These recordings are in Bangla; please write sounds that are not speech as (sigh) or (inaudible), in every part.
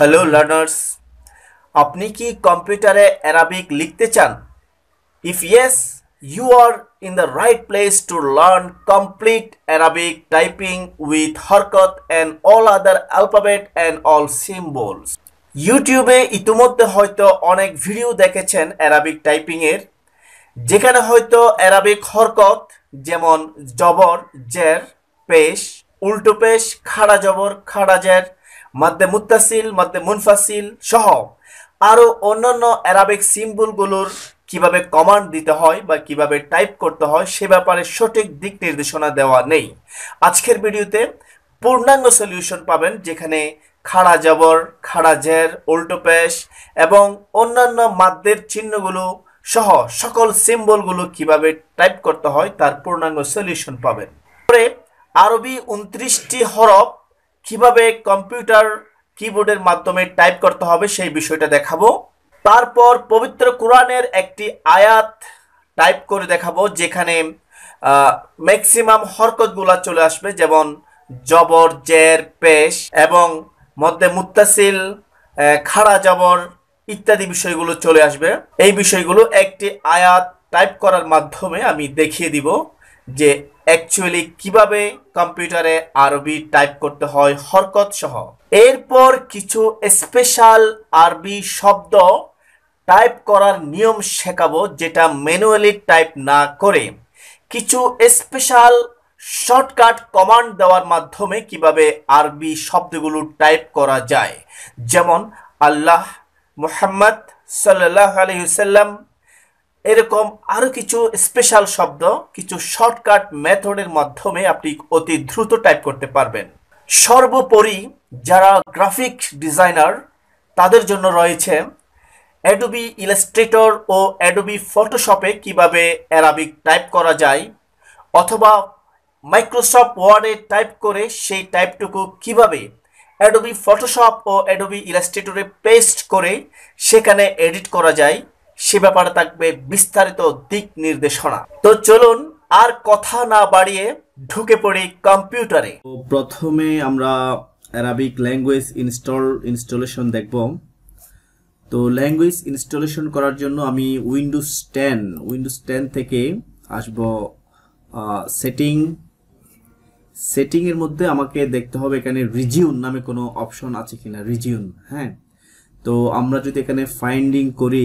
হ্যালো লার্নার্স আপনি কি কম্পিউটারে অ্যারাবিক লিখতে চান if yes you are in the right place to learn complete Arabic typing with হরকত and all other alphabet and all symbols ইউটিউবে ইতিমধ্যে হয়তো অনেক ভিডিও দেখেছেন অ্যারাবিক টাইপিংয়ের যেখানে হয়তো অ্যারাবিক হরকত যেমন জবর জের পেশ উল্টো পেশ খাড়া জবর খাড়া জের মাদ্দে মুত্তাসিল মাদ্দে মুনফাসিল সহ আরও অন্যান্য অ্যারাবিক সিম্বলগুলোর কিভাবে কমান্ড দিতে হয় বা কিভাবে টাইপ করতে হয় সে ব্যাপারে সঠিক দিক নির্দেশনা দেওয়া নেই আজকের ভিডিওতে পূর্ণাঙ্গ সলিউশন পাবেন যেখানে খাড়া জবর খাড়া জের উল্টো পেশ এবং অন্যান্য মাদ্যের চিহ্নগুলো সহ সকল সিম্বলগুলো কিভাবে টাইপ করতে হয় তার পূর্ণাঙ্গ সলিউশন পাবেন পরে আরবি উনত্রিশটি হরফ কিভাবে কম্পিউটার কিবোর্ডের মাধ্যমে টাইপ করতে হবে সেই বিষয়টা দেখাবো তারপর পবিত্র কোরআনের একটি আয়াত টাইপ করে দেখাবো যেখানে ম্যাক্সিমাম হরকতগুলা চলে আসবে যেমন জবর জের পেশ এবং মধ্যে মুত্তাসিল খাড়া জবর ইত্যাদি বিষয়গুলো চলে আসবে এই বিষয়গুলো একটি আয়াত টাইপ করার মাধ্যমে আমি দেখিয়ে দিব যে অ্যাকচুয়ালি কিভাবে কম্পিউটারে আরবি টাইপ করতে হয় হরকত সহ এরপর কিছু স্পেশাল আরবি শব্দ টাইপ করার নিয়ম শেখাবো যেটা ম্যানুয়ালি টাইপ না করে কিছু স্পেশাল শর্টকাট কমান্ড দেওয়ার মাধ্যমে কিভাবে আরবি শব্দগুলো টাইপ করা যায় যেমন আল্লাহ মোহাম্মদ সাল্লাহ আলহিসাল্লাম এরকম আরও কিছু স্পেশাল শব্দ কিছু শর্টকাট মেথডের মাধ্যমে আপনি অতি দ্রুত টাইপ করতে পারবেন সর্বোপরি যারা গ্রাফিক ডিজাইনার তাদের জন্য রয়েছে অ্যাডোবি ইলাস্ট্রেটর ও অ্যাডোবি ফটোশপে কিভাবে অ্যারাবিক টাইপ করা যায় অথবা মাইক্রোসফট ওয়ার্ডে টাইপ করে সেই টাইপটুকু কিভাবে অ্যাডোবি ফটোশপ ও অ্যাডোবি ইলাস্ট্রেটরে পেস্ট করে সেখানে এডিট করা যায় সে ব্যাপারে থাকবে বিস্তারিত দিক নির্দেশনা তো চলুন আর কথা না বাড়িয়ে ঢুকে পড়ি কম্পিউটারে প্রথমে আমরা অ্যারাবিক ল্যাঙ্গুয়েজ ইনস্টল ইনস্টলেশন দেখব তো ল্যাঙ্গুয়েজ ইনস্টলেশন করার জন্য আমি উইন্ডোজ টেন উইন্ডোজ টেন থেকে আসব সেটিং সেটিংয়ের মধ্যে আমাকে দেখতে হবে এখানে রিজিউন নামে কোনো অপশন আছে কিনা রিজিউন হ্যাঁ তো আমরা যদি এখানে ফাইন্ডিং করি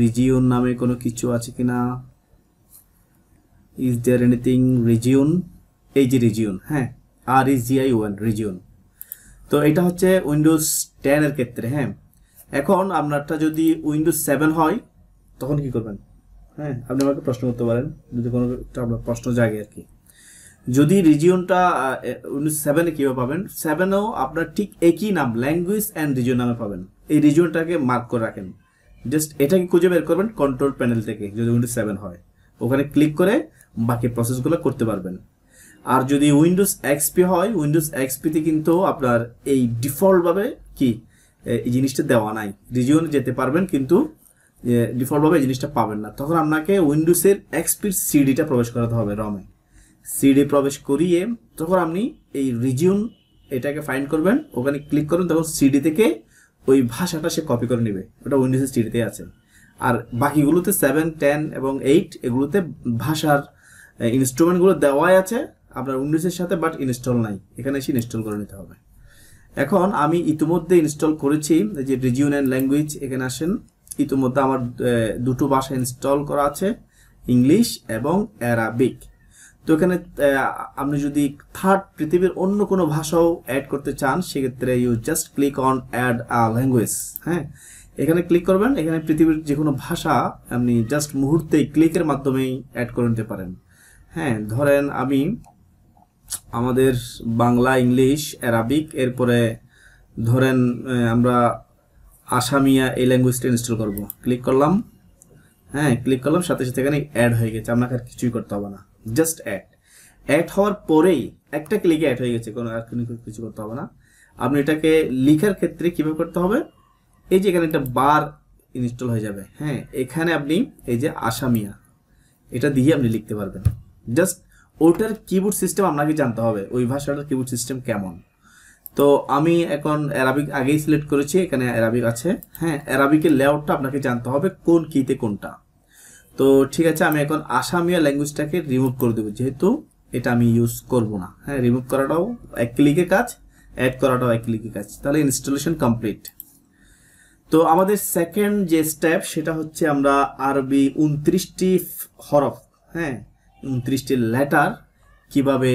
রিজিউন নামে কোনো কিছু আছে কি না ইজ দেয়ার এনিথিং রিজিউন এই যে রিজিউন হ্যাঁ আর ইজ জিআই ওয়ান রিজিউন তো এটা হচ্ছে উইন্ডোজ টেনের ক্ষেত্রে হ্যাঁ এখন আপনারটা যদি উইন্ডোজ সেভেন হয় তখন কি করবেন হ্যাঁ আপনি আমাকে প্রশ্ন করতে পারেন যদি কোনো আপনার প্রশ্ন জাগে আর কি যদি রিজিয়নটা উইন্ডোজ সেভেনে কীভাবে পাবেন সেভেনেও আপনার ঠিক একই নাম ল্যাঙ্গুয়েজ অ্যান্ড রিজিয়ন নামে পাবেন এই রিজিয়নটাকে মার্ক করে রাখেন জাস্ট এটাকে খুঁজে বের করবেন কন্ট্রোল প্যানেল থেকে যদি উইন্ডোজ সেভেন হয় ওখানে ক্লিক করে বাকি প্রসেসগুলো করতে পারবেন আর যদি উইন্ডোজ এক্সপি হয় উইন্ডোজ এক্সপিতে কিন্তু আপনার এই ডিফল্টভাবে কি এই জিনিসটা দেওয়া নাই রিজিওন যেতে পারবেন কিন্তু ডিফল্টভাবে এই জিনিসটা পাবেন না তখন আপনাকে উইন্ডোজের এক্সপির সিডিটা প্রবেশ করাতে হবে রমে সিডি প্রবেশ করিয়ে তখন আপনি এই রিজিউন এটাকে ফাইন্ড করবেন ওখানে ক্লিক করুন তখন সিডি থেকে ওই ভাষাটা সে কপি করে নেবে ওটা উইন্ডোজ টিভিতে আছে আর বাকিগুলোতে সেভেন টেন এবং এইট এগুলোতে ভাষার ইনস্ট্রুমেন্টগুলো দেওয়াই আছে আপনার উইন্ডোজের সাথে বাট ইনস্টল নাই এখানে এসে ইনস্টল করে নিতে হবে এখন আমি ইতিমধ্যে ইনস্টল করেছি যে রিজিউন অ্যান্ড ল্যাঙ্গুয়েজ এখানে আসেন ইতিমধ্যে আমার দুটো ভাষা ইনস্টল করা আছে ইংলিশ এবং অ্যারাবিক তো এখানে আপনি যদি থার্ড পৃথিবীর অন্য কোনো ভাষাও অ্যাড করতে চান সেক্ষেত্রে you just click on add a language হ্যাঁ এখানে ক্লিক করবেন এখানে পৃথিবীর যে কোনো ভাষা আপনি জাস্ট মুহূর্তেই ক্লিকের মাধ্যমেই অ্যাড করে নিতে পারেন হ্যাঁ ধরেন আমি আমাদের বাংলা ইংলিশ অ্যারাবিক এরপরে ধরেন আমরা আসামিয়া এই ল্যাঙ্গুয়েজটা ইনস্টল করব ক্লিক করলাম হ্যাঁ ক্লিক করলাম সাথে সাথে এখানে অ্যাড হয়ে গেছে আপনাকে আর কিছুই করতে হবে না জাস্ট অ্যাড অ্যাড হওয়ার পরেই একটা ক্লিকে অ্যাড হয়ে গেছে কোনো আর কিছু করতে হবে না আপনি এটাকে লিখার ক্ষেত্রে কীভাবে করতে হবে এই যে এখানে একটা বার ইনস্টল হয়ে যাবে হ্যাঁ এখানে আপনি এই যে আসামিয়া এটা দিয়ে আপনি লিখতে পারবেন জাস্ট ওটার কিবোর্ড সিস্টেম আপনাকে জানতে হবে ওই ভাষাটার কিবোর্ড সিস্টেম কেমন তো আমি এখন অ্যারাবিক আগেই সিলেক্ট করেছি এখানে অ্যারাবিক আছে হ্যাঁ অ্যারাবিকের লেআউটটা আপনাকে জানতে হবে কোন কীতে কোনটা তো ঠিক আছে আমি এখন আসামিয়া ল্যাঙ্গুয়েজটাকে রিমুভ করে দেবো যেহেতু এটা আমি ইউজ করব না হ্যাঁ রিমুভ করাটাও এক ক্লিকে কাজ অ্যাড করাটাও এক ক্লিকে কাজ তাহলে ইনস্টলেশন কমপ্লিট তো আমাদের সেকেন্ড যে স্টেপ সেটা হচ্ছে আমরা আরবি উনত্রিশটি হরফ হ্যাঁ উনত্রিশটি লেটার কিভাবে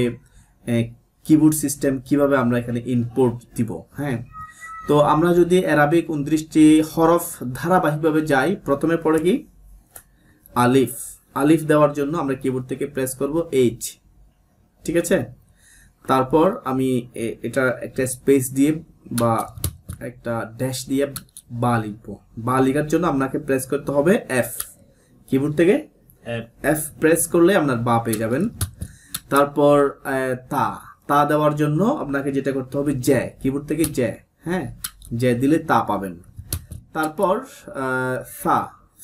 কিবোর্ড সিস্টেম কিভাবে আমরা এখানে ইনপোর্ট দিব হ্যাঁ তো আমরা যদি অ্যারাবিক উনত্রিশটি হরফ ধারাবাহিকভাবে যাই প্রথমে পড়ে কি আলিফ আলিফ দেওয়ার জন্য আমরা কিবোর্ড থেকে প্রেস করব এইচ ঠিক আছে তারপর আমি এটা একটা স্পেস দিয়ে বা একটা ড্যাশ দিয়ে বা লিখব বা লিখার জন্য আপনাকে প্রেস করতে হবে এফ কিবোর্ড থেকে এফ প্রেস করলে আপনার বা পেয়ে যাবেন তারপর তা তা দেওয়ার জন্য আপনাকে যেটা করতে হবে জ্যা কিবোর্ড থেকে জ্যা হ্যাঁ জ্যা দিলে তা পাবেন তারপর সা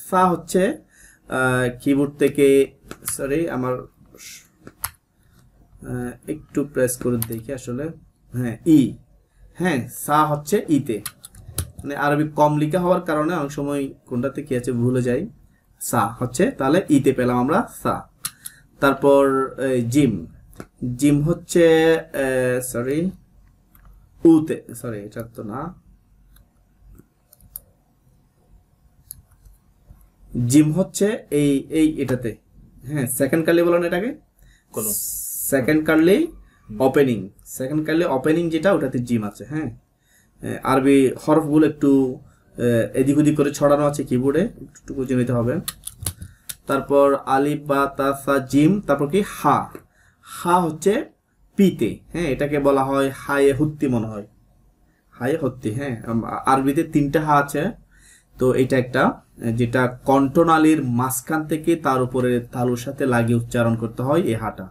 সা হচ্ছে কিবোর্ড থেকে সরি আমার একটু প্রেস করে দেখি আসলে হ্যাঁ ই e। হ্যাঁ সা হচ্ছে ইতে e মানে আরবি কম লিখা হওয়ার কারণে অনেক সময় কোনটাতে কি আছে ভুলে যাই সা হচ্ছে তাহলে ইতে e পেলাম আমরা সা তারপর জিম জিম হচ্ছে সরি উতে সরি এটা তো না জিম হচ্ছে এই এই এটাতে হ্যাঁ সেকেন্ড কার্লি বলেন এটাকে second curly opening second curly opening যেটা ওটাতে জিম আছে হ্যাঁ আরবি হরফগুলো একটু এদিক ওদিক করে ছড়ানো আছে কিবোর্ডে একটু বুঝে নিতে হবে তারপর আলিফ বা তাসা জিম তারপর কি হা হা হচ্ছে পিতে হ্যাঁ এটাকে বলা হয় হায়ে হুত্তি মনে হয় হায়ে হত্যি হ্যাঁ আরবিতে তিনটা হা আছে তো এটা একটা যেটা কণ্ঠনালীর মাঝখান থেকে তার উপরে তালুর সাথে লাগিয়ে উচ্চারণ করতে হয় এ হাটা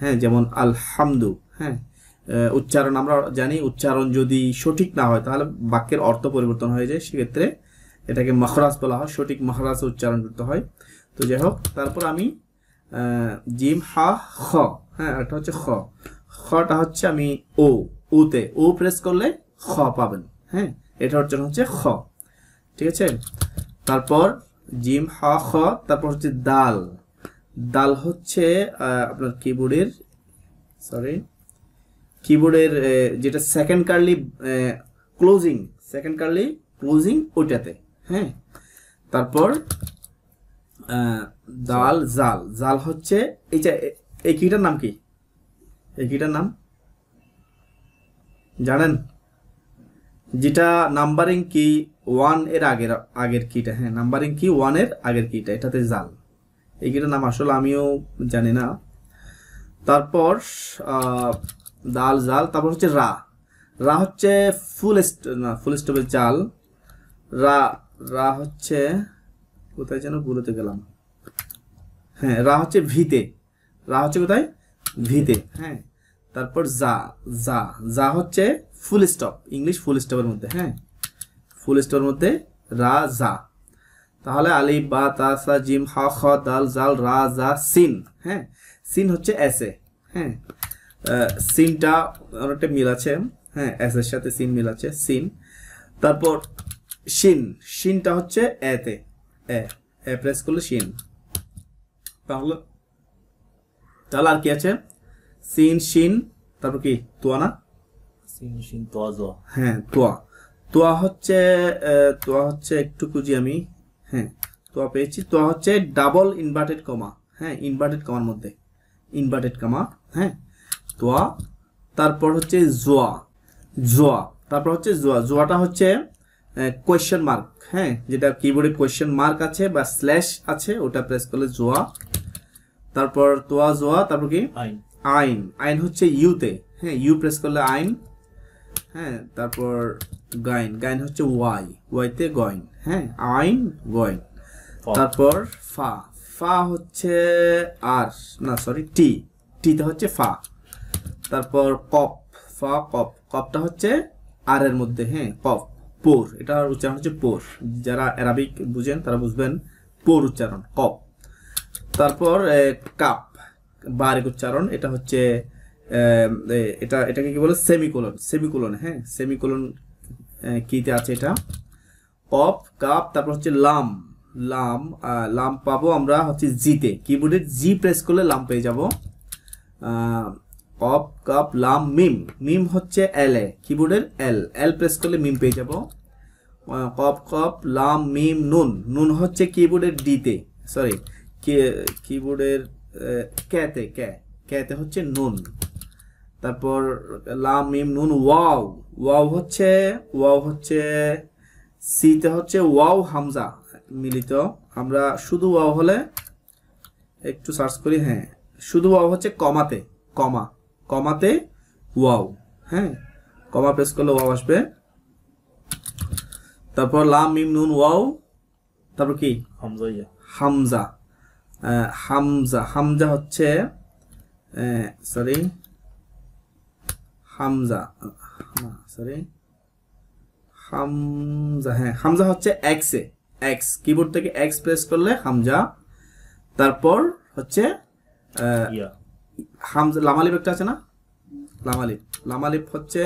হ্যাঁ যেমন আলহামদু হ্যাঁ উচ্চারণ আমরা জানি উচ্চারণ যদি সঠিক না হয় তাহলে বাক্যের অর্থ পরিবর্তন হয়ে যায় সেক্ষেত্রে এটাকে মহারাজ বলা হয় সঠিক মহারাজ উচ্চারণ করতে হয় তো যাই হোক তারপর আমি জিম হা খ হ্যাঁ এটা হচ্ছে খ খটা হচ্ছে আমি ও উতে ও প্রেস করলে খ পাবেন হ্যাঁ এটা হচ্ছে খ ঠিক আছে তারপর জিম হ খ তারপর হচ্ছে দাল দাল হচ্ছে আপনার কিবোর্ডের সরি কিবোর্ডের যেটা second curly closing second curly closing ওইটাতে হ্যাঁ তারপর দাল জাল জাল হচ্ছে এই যে এই কিটার নাম কি এই কিটার নাম জানেন যেটা নাম্বারিং কি ওয়ান এর আগের আগের কিটা হ্যাঁ নাম্বারিং কি ওয়ানের আগের কিটা এটাতে জাল এই কিটার নাম আসলে আমিও জানি না তারপর দাল জাল তারপর হচ্ছে রা রা হচ্ছে ফুল না ফুল স্টপের জাল রা রা হচ্ছে কোথায় যেন ভুলেতে গেলাম হ্যাঁ রা হচ্ছে ভিতে রা হচ্ছে কোথায় ভিতে হ্যাঁ তারপর জা জা জা হচ্ছে ফুল স্টপ ইংলিশ ফুল স্টপের মধ্যে হ্যাঁ ফুল স্টোর মধ্যে রা জা তাহলে আলি বা তা সা জিম হা খ দাল জাল রা যা সিন হ্যাঁ সিন হচ্ছে এ হ্যাঁ সিনটা অনেকটা মিল আছে হ্যাঁ এসের সাথে সিন মিল আছে সিন তারপর শিন শিনটা হচ্ছে এতে এ এ প্রেস করলে শিন তাহলে তাহলে আর কি আছে সিন শিন তারপর কি তোয়া না সিন শিন তোয়া হ্যাঁ তোয়া তোয়া হচ্ছে তোয়া হচ্ছে একটু খুঁজি আমি হ্যাঁ তোয়া পেয়েছি তোয়া হচ্ছে ডাবল ইনভার্টেড কমা হ্যাঁ ইনভার্টেড কমার মধ্যে ইনভার্টেড কমা হ্যাঁ তোয়া তারপর হচ্ছে জোয়া জোয়া তারপর হচ্ছে জোয়া জোয়াটা হচ্ছে কোয়েশ্চেন মার্ক হ্যাঁ যেটা কিবোর্ডে কোয়েশ্চেন মার্ক আছে বা স্ল্যাশ আছে ওটা প্রেস করলে জোয়া তারপর তোয়া জোয়া তারপর কি আইন আইন হচ্ছে ইউতে হ্যাঁ ইউ প্রেস করলে আইন হ্যাঁ তারপর গাইন গাইন হচ্ছে ওয়াই ওয়াইতে গয়েন হ্যাঁ আইন গয়ন তারপর ফা ফা হচ্ছে আর না সরি টি টিতে হচ্ছে ফা তারপর কপ ফা কপ কপটা হচ্ছে আর এর মধ্যে হ্যাঁ কপ পোর এটার উচ্চারণ হচ্ছে পোর যারা অ্যারাবিক বুঝেন তারা বুঝবেন পোর উচ্চারণ কপ তারপর কাপ বারেক উচ্চারণ এটা হচ্ছে এটা এটাকে কি বলে সেমিকোলন সেমিকোলন হ্যাঁ সেমিকোলন কীতে আছে এটা পপ কাপ তারপর হচ্ছে লাম লাম লাম পাবো আমরা হচ্ছে জিতে কিবোর্ডে জি প্রেস করলে লাম পেয়ে যাব অপ কাপ লাম মিম মিম হচ্ছে এল এ কিবোর্ডের এল এল প্রেস করলে মিম পেয়ে যাব কপ কপ লাম মিম নুন নুন হচ্ছে কিবোর্ডের ডিতে সরি কিবোর্ডের ক্যাতে ক্যা ক্যাতে হচ্ছে নুন তারপর লাম মিম নুন ওয়াও ওয়াও হচ্ছে ওয়াও হচ্ছে সিতে হচ্ছে ওয়াও হামজা মিলিত আমরা শুধু ওয়াও হলে একটু সার্চ করি হ্যাঁ শুধু ওয়াও হচ্ছে কমাতে কমা কমাতে ওয়াও হ্যাঁ কমা প্রেস করলে ওয়াও আসবে তারপর লাম মিম নুন ওয়াও তারপর কি হামজা হামজা হামজা হামজা হচ্ছে সরি হামজা সরি হামজা হ্যাঁ হামজা হচ্ছে এক্সে এক্স কিবোর্ড থেকে এক্স প্রেস করলে হামজা তারপর হচ্ছে হামজা লামালিপ একটা আছে না লামালিপ লামালিপ হচ্ছে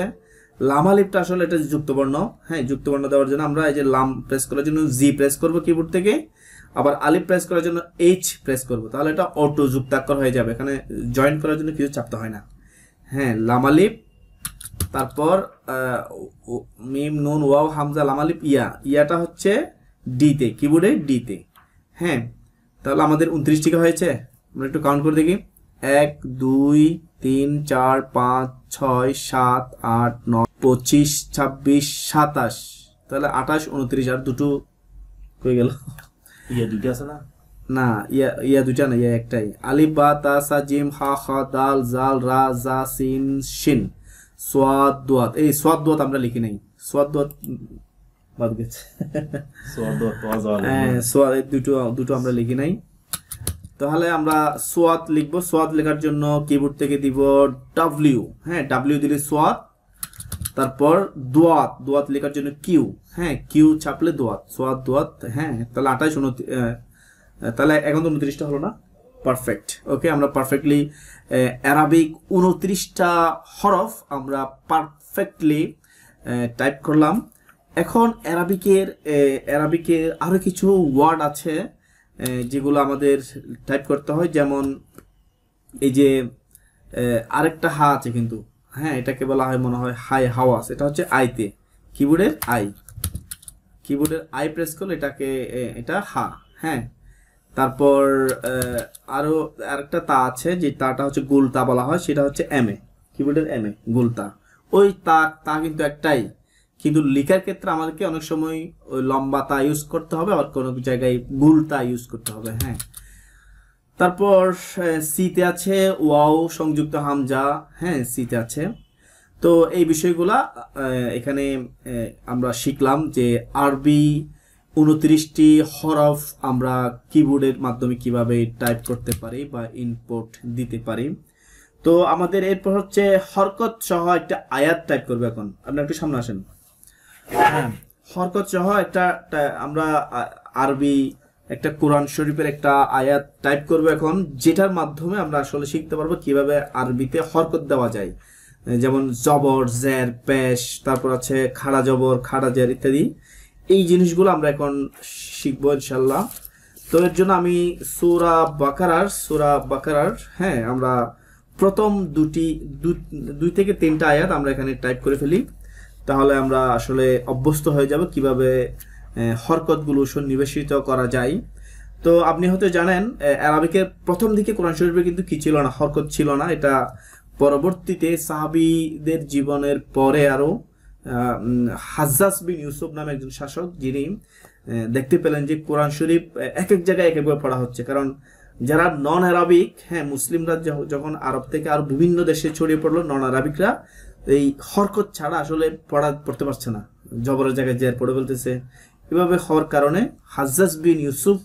লামালিপটা আসলে এটা যুক্তবর্ণ হ্যাঁ যুক্তবর্ণ দেওয়ার জন্য আমরা এই যে লাম প্রেস করার জন্য জি প্রেস করব কিবোর্ড থেকে আবার আলিপ প্রেস করার জন্য এইচ প্রেস করব তাহলে এটা অটো যুক্তাক্ষর হয়ে যাবে এখানে জয়েন করার জন্য কিছু চাপতে হয় না হ্যাঁ লামালিপ তারপর মিম নুন ওয়াও হামজা লামালিপ ইয়া ইয়াটা হচ্ছে ডিতে কিবোর্ডে ডিতে হ্যাঁ তাহলে আমাদের উনত্রিশ টিকা হয়েছে আমরা একটু কাউন্ট করে দেখি এক দুই তিন চার পাঁচ ছয় সাত আট নয় পঁচিশ ছাব্বিশ সাতাশ তাহলে আঠাশ উনত্রিশ আর দুটো হয়ে গেল ইয়া দুটো আছে না না ইয়া ইয়া দুটা না ইয়া একটাই আলিফ বা তা সা জিম হা খ দাল জাল রা জা সিন শিন সোয়াদ এই সোয়াদ দোয়াত আমরা লিখি নাই সোয়াদ দোয়াত বাদ গেছে সোয়াদ হ্যাঁ, দুটো দুটো আমরা লিখি নাই তাহলে আমরা সোয়াদ লিখবো সোয়াদ লেখার জন্য কিবোর্ড থেকে দিব ডাব্লিউ হ্যাঁ ডাব্লিউ দিলে সোয়াদ তারপর দোয়াত দোয়াত লেখার জন্য কিউ হ্যাঁ কিউ ছাপলে দোয়াত সোয়াদ দোয়াত হ্যাঁ তাহলে আঠাশ উনত্রিশ তাহলে এখন তো উনত্রিশটা হলো না পারফেক্ট ওকে আমরা পারফেক্টলি অ্যারাবিক uh, উনত্রিশটা হরফ আমরা পারফেক্টলি টাইপ uh, করলাম এখন অ্যারাবিকের অ্যারাবিকের আরও কিছু ওয়ার্ড আছে uh, যেগুলো আমাদের টাইপ করতে হয় যেমন এই যে আরেকটা হা আছে কিন্তু হ্যাঁ এটাকে বলা হয় মনে হয় হাই হাওয়াস এটা হচ্ছে আইতে কিবোর্ডের আই কিবোর্ডের আই প্রেস করলে এটাকে এটা হা হ্যাঁ তারপর আরও আরেকটা তা আছে যে তাটা হচ্ছে গুলতা বলা হয় সেটা হচ্ছে এম এ কিবোর্ডের এম এ গুলতা ওই তা তা কিন্তু একটাই কিন্তু লেখার ক্ষেত্রে আমাদেরকে অনেক সময় ওই লম্বা তা ইউজ করতে হবে আবার কোনো জায়গায় গুল তা ইউজ করতে হবে হ্যাঁ তারপর সিতে আছে ওয়াও সংযুক্ত হামজা হ্যাঁ সিতে আছে তো এই বিষয়গুলা এখানে আমরা শিখলাম যে আরবি উনত্রিশটি হরফ আমরা কিবোর্ডের মাধ্যমে কিভাবে টাইপ করতে পারি বা ইনপুট দিতে পারি তো আমাদের এরপর হচ্ছে হরকত সহ একটা আয়াত টাইপ করবে এখন আপনি একটু সামনে আসেন হ্যাঁ হরকত সহ একটা আমরা আরবি একটা কোরআন শরীফের একটা আয়াত টাইপ করবো এখন যেটার মাধ্যমে আমরা আসলে শিখতে পারবো কিভাবে আরবিতে হরকত দেওয়া যায় যেমন জবর জের পেশ তারপর আছে খাড়া জবর খাড়া জের ইত্যাদি এই জিনিসগুলো আমরা এখন শিখবো ইনশাল্লাহ তো এর জন্য আমি সুরা বাকারার সুরা বাকারার হ্যাঁ আমরা প্রথম দুটি দুই থেকে তিনটা আয়াত আমরা এখানে টাইপ করে ফেলি তাহলে আমরা আসলে অভ্যস্ত হয়ে যাব কিভাবে হরকতগুলো সন্নিবেশিত করা যায় তো আপনি হয়তো জানেন আরবিকের প্রথম দিকে কোরআন শরীফে কিন্তু কি ছিল না হরকত ছিল না এটা পরবর্তীতে সাহাবিদের জীবনের পরে আরও হাজাস বিন ইউসুফ নামে একজন শাসক যিনি দেখতে পেলেন যে কোরআন শরীফ এক এক জায়গায় এক একভাবে পড়া হচ্ছে কারণ যারা নন আরবিক হ্যাঁ মুসলিমরা যখন আরব থেকে আরো বিভিন্ন দেশে ছড়িয়ে পড়লো নন আরবিকরা এই হরকত ছাড়া আসলে পড়া পড়তে পারছে না জবরের জায়গায় জের পড়ে ফেলতেছে এভাবে হওয়ার কারণে হাজাস বিন ইউসুফ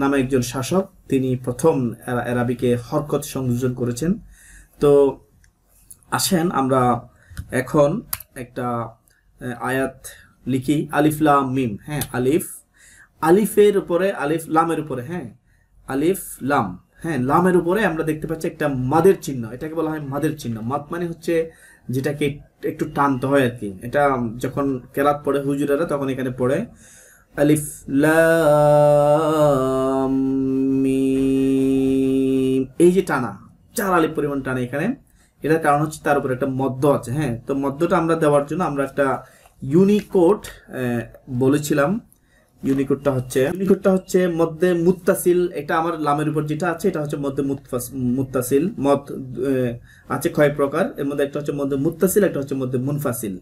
নামে একজন শাসক তিনি প্রথম অ্যারাবিকে হরকত সংযোজন করেছেন তো আসেন আমরা এখন একটা আয়াত লিখি আলিফ লাম মিম হ্যাঁ আলিফ আলিফের উপরে আলিফ লামের উপরে হ্যাঁ আলিফ লাম হ্যাঁ লামের উপরে আমরা দেখতে পাচ্ছি একটা মাদের চিহ্ন এটাকে বলা হয় মাদের চিহ্ন মাদ মানে হচ্ছে যেটাকে একটু টানতে হয় আর কি এটা যখন কেরাত পড়ে হুজুরারা তখন এখানে পড়ে আলিফ লাম এই যে টানা চার আলিফ পরিমাণ টানা এখানে এটার কারণ হচ্ছে তার উপর একটা মধ্য আছে হ্যাঁ তো মধ্যটা আমরা দেওয়ার জন্য আমরা একটা ইউনিকোড বলেছিলাম ইউনিকোডটা হচ্ছে ইউনিকোডটা হচ্ছে মধ্যে মুত্তাসিল এটা আমার লামের উপর যেটা আছে এটা হচ্ছে মধ্যে মুত্তাসিল মত আছে কয় প্রকার এর মধ্যে একটা হচ্ছে মধ্যে মুত্তাসিল একটা হচ্ছে মধ্যে মুনফাসিল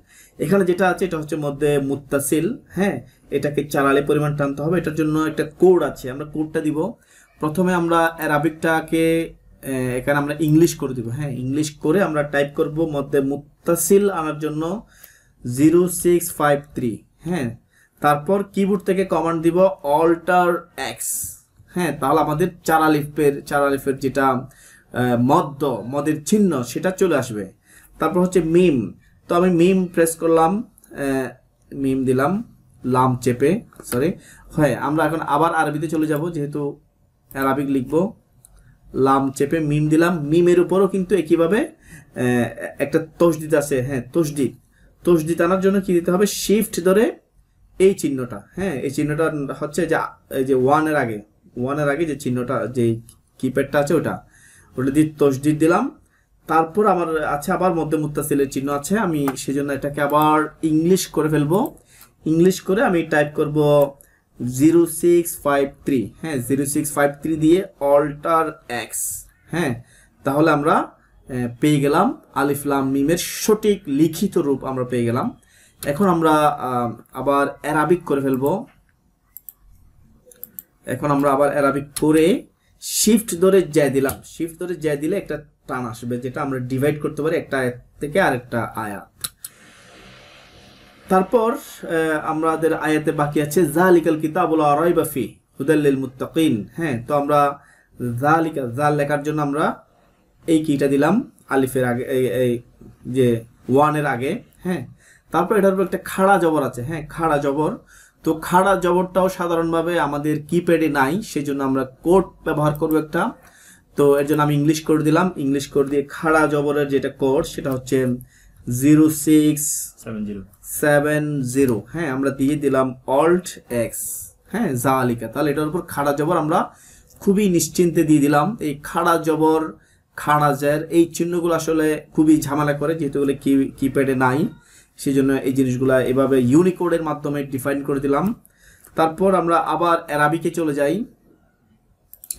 এখানে যেটা আছে এটা হচ্ছে মধ্যে মুত্তাসিল হ্যাঁ এটাকে চালালে পরিমাণ টানতে হবে এটার জন্য একটা কোড আছে আমরা কোডটা দিব প্রথমে আমরা অ্যারাবিকটাকে এখানে আমরা ইংলিশ করে দিব হ্যাঁ ইংলিশ করে আমরা টাইপ করব মধ্যে মুতাসিল আনার জন্য জিরো সিক্স ফাইভ থ্রি হ্যাঁ তারপর কিবোর্ড থেকে কমান্ড দিব অল্টার এক্স হ্যাঁ তাহলে আমাদের চারালিফের চারালিফের যেটা মদ্য মদের চিহ্ন সেটা চলে আসবে তারপর হচ্ছে মিম তো আমি মিম প্রেস করলাম মিম দিলাম লাম চেপে সরি হ্যাঁ আমরা এখন আবার আরবিতে চলে যাব যেহেতু অ্যারাবিক লিখবো লাম চেপে মিম দিলাম মিমের উপরও কিন্তু একইভাবে একটা তসদিদ আছে হ্যাঁ তসদিদ তসদিদ আনার জন্য কি দিতে হবে শিফট ধরে এই চিহ্নটা হ্যাঁ এই চিহ্নটা হচ্ছে যে এই যে ওয়ানের আগে ওয়ানের আগে যে চিহ্নটা যে কিপ্যাডটা আছে ওটা ওটা দিয়ে তসদিদ দিলাম তারপর আমার আছে আবার মধ্যে মুতাসিলের চিহ্ন আছে আমি সেজন্য এটাকে আবার ইংলিশ করে ফেলবো ইংলিশ করে আমি টাইপ করব জিরো সিক্স ফাইভ থ্রি হ্যাঁ জিরো সিক্স ফাইভ থ্রি দিয়ে অল্টার এক্স হ্যাঁ তাহলে আমরা পেয়ে গেলাম আলিফলাম মিমের সঠিক লিখিত রূপ আমরা পেয়ে গেলাম এখন আমরা আবার অ্যারাবিক করে ফেলব এখন আমরা আবার অ্যারাবিক করে শিফট ধরে যায় দিলাম শিফট ধরে যায় দিলে একটা টান আসবে যেটা আমরা ডিভাইড করতে পারি একটা আয়াত থেকে আরেকটা আয়াত তারপর আমাদের আয়াতে বাকি আছে জালিকাল কিতাবুল আরাইবাফি হুদাল্লিল মুত্তাকিন হ্যাঁ তো আমরা জালিকা জাল লেখার জন্য আমরা এই কিটা দিলাম আলিফের আগে এই যে ওয়ানের আগে হ্যাঁ তারপর এটার উপর একটা খাড়া জবর আছে হ্যাঁ খাড়া জবর তো খাড়া জবরটাও সাধারণভাবে আমাদের কিপ্যাডে নাই সেই জন্য আমরা কোড ব্যবহার করব একটা তো এর জন্য আমি ইংলিশ কোড দিলাম ইংলিশ কোড দিয়ে খাড়া জবরের যেটা কোড সেটা হচ্ছে zero six seven zero seven zero হ্যাঁ আমরা দিয়ে দিলাম অল্ট এক্স হ্যাঁ জালিকা তাহলে এটার উপর খাড়া জবর আমরা খুবই নিশ্চিন্তে দিয়ে দিলাম এই খাড়া জবর খাড়া জের এই চিহ্নগুলো আসলে খুবই ঝামেলা করে যেহেতু কি কিপ্যাডে নাই সেই জন্য এই জিনিসগুলো এভাবে ইউনিকোডের মাধ্যমে ডিফাইন করে দিলাম তারপর আমরা আবার অ্যারাবিকে চলে যাই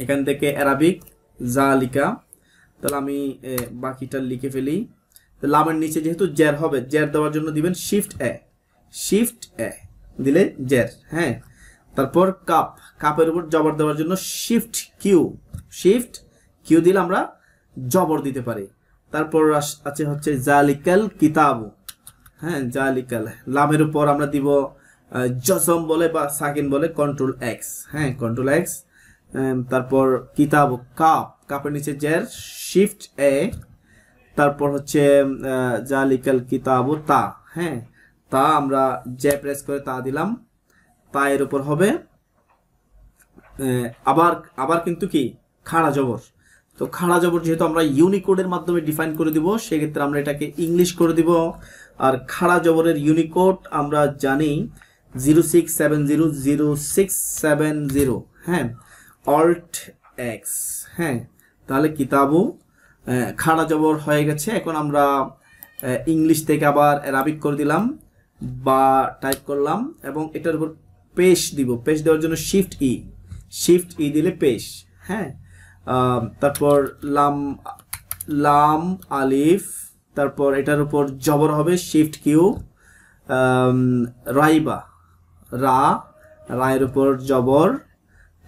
এখান থেকে অ্যারাবিক জালিকা তাহলে আমি বাকিটা লিখে ফেলি লামের নিচে যেহেতু জ্যার হবে জ্যার দেওয়ার জন্য দিবেন শিফট এ শিফট এ দিলে জ্যার হ্যাঁ তারপর কাপ কাপের উপর জবর দেওয়ার জন্য শিফট কিউ শিফট কিউ দিলে আমরা জবর দিতে পারি তারপর আছে হচ্ছে জালিকাল কিতাব হ্যাঁ জালিকাল লামের উপর আমরা দিব জসম বলে বা সাকিন বলে কন্ট্রোল এক্স হ্যাঁ কন্ট্রোল এক্স তারপর কিতাব কাপ কাপের নিচে জ্যার শিফট এ তারপর হচ্ছে জালিকাল কিতাব তা হ্যাঁ তা আমরা যে প্রেস করে তা দিলাম তা এর উপর হবে আবার আবার কিন্তু কি খাড়া জবর তো খাড়া জবর যেহেতু আমরা ইউনিকোডের মাধ্যমে ডিফাইন করে দিব সেক্ষেত্রে আমরা এটাকে ইংলিশ করে দিব আর খাড়া জবরের ইউনিকোড আমরা জানি zero six seven zero zero six seven zero হ্যাঁ অল্ট এক্স হ্যাঁ তাহলে কিতাবও খাড়া জবর হয়ে গেছে এখন আমরা ইংলিশ থেকে আবার অ্যারাবিক করে দিলাম বা টাইপ করলাম এবং এটার উপর পেশ দিব পেশ দেওয়ার জন্য শিফট ই শিফট ই দিলে পেশ হ্যাঁ তারপর লাম লাম আলিফ তারপর এটার উপর জবর হবে শিফট কিউ রাইবা রা রায়ের উপর জবর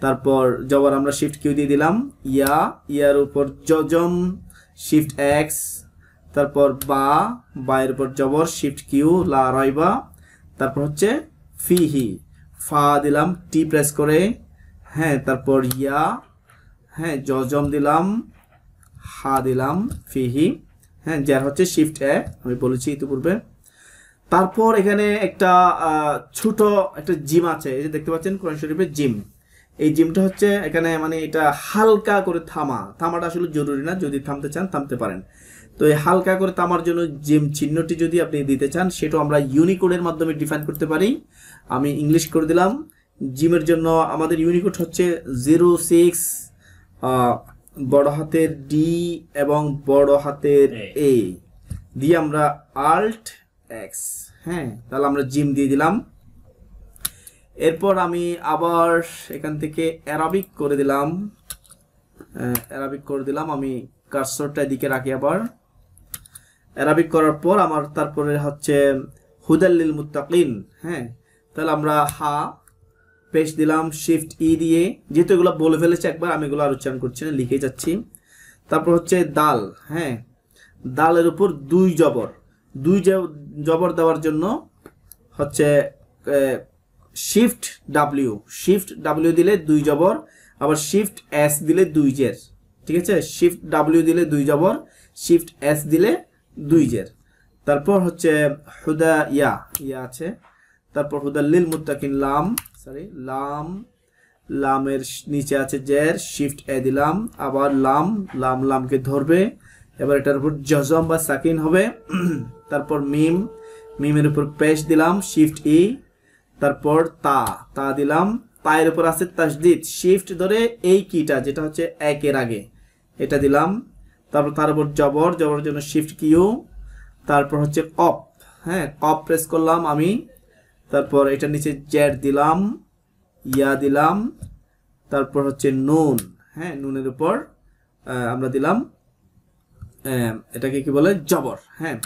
তারপর জবর আমরা শিফট কিউ দিয়ে দিলাম ইয়া ইয়ার উপর জজম শিফট এক্স তারপর বা বায়ের উপর জবর শিফট কিউ লা রয়বা তারপর হচ্ছে ফিহি ফা দিলাম টি প্রেস করে হ্যাঁ তারপর ইয়া হ্যাঁ জজম দিলাম হা দিলাম ফিহি হ্যাঁ যার হচ্ছে শিফট এ আমি বলেছি ইতিপূর্বে তারপর এখানে একটা ছোট একটা জিম আছে এই যে দেখতে পাচ্ছেন কোরআন শরীফের জিম এই জিমটা হচ্ছে এখানে মানে এটা হালকা করে থামা থামাটা আসলে জরুরি না যদি থামতে চান থামতে পারেন তো এই হালকা করে থামার জন্য জিম চিহ্নটি যদি আপনি দিতে চান সেটা আমরা ইউনিকোডের মাধ্যমে ডিফাইন করতে পারি আমি ইংলিশ করে দিলাম জিমের জন্য আমাদের ইউনিকোড হচ্ছে জিরো সিক্স বড় হাতের ডি এবং বড় হাতের এ দিয়ে আমরা আল্ট এক্স হ্যাঁ তাহলে আমরা জিম দিয়ে দিলাম এরপর আমি আবার এখান থেকে অ্যারাবিক করে দিলাম অ্যারাবিক করে দিলাম আমি কার্সরটা এদিকে রাখি আবার অ্যারাবিক করার পর আমার তারপরে হচ্ছে হুদাল্লিল মুত্তাকিন হ্যাঁ তাহলে আমরা হা পেশ দিলাম শিফট ই দিয়ে যেহেতু এগুলো বলে ফেলেছে একবার আমি এগুলো আর উচ্চারণ করছি না লিখে যাচ্ছি তারপর হচ্ছে দাল হ্যাঁ দালের উপর দুই জবর দুই জবর দেওয়ার জন্য হচ্ছে শিফট ডাব্লিউ শিফট ডাব্লিউ দিলে দুই জবর আবার শিফট এস দিলে দুই জের ঠিক আছে শিফট ডাব্লিউ দিলে দুই জবর শিফট এস দিলে দুই জের তারপর হচ্ছে হুদা ইয়া ইয়া আছে তারপর হুদা লিল মুতাকিন লাম সরি লাম লামের নিচে আছে জের শিফট এ দিলাম আবার লাম লাম লামকে ধরবে এবার এটার উপর জজম বা সাকিন হবে (clears throat) তারপর মিম মিমের উপর পেশ দিলাম শিফট ই e, তারপর তা তা দিলাম তায়ের উপর আছে তাসদিদ শিফট ধরে এই কিটা যেটা হচ্ছে একের আগে এটা দিলাম তারপর তার উপর জবর জবরের জন্য শিফট কিউ তারপর হচ্ছে কপ হ্যাঁ কপ প্রেস করলাম আমি তারপর এটা নিচে জ্যাট দিলাম ইয়া দিলাম তারপর হচ্ছে নুন হ্যাঁ নুনের উপর আমরা দিলাম এটাকে কি বলে জবর হ্যাঁ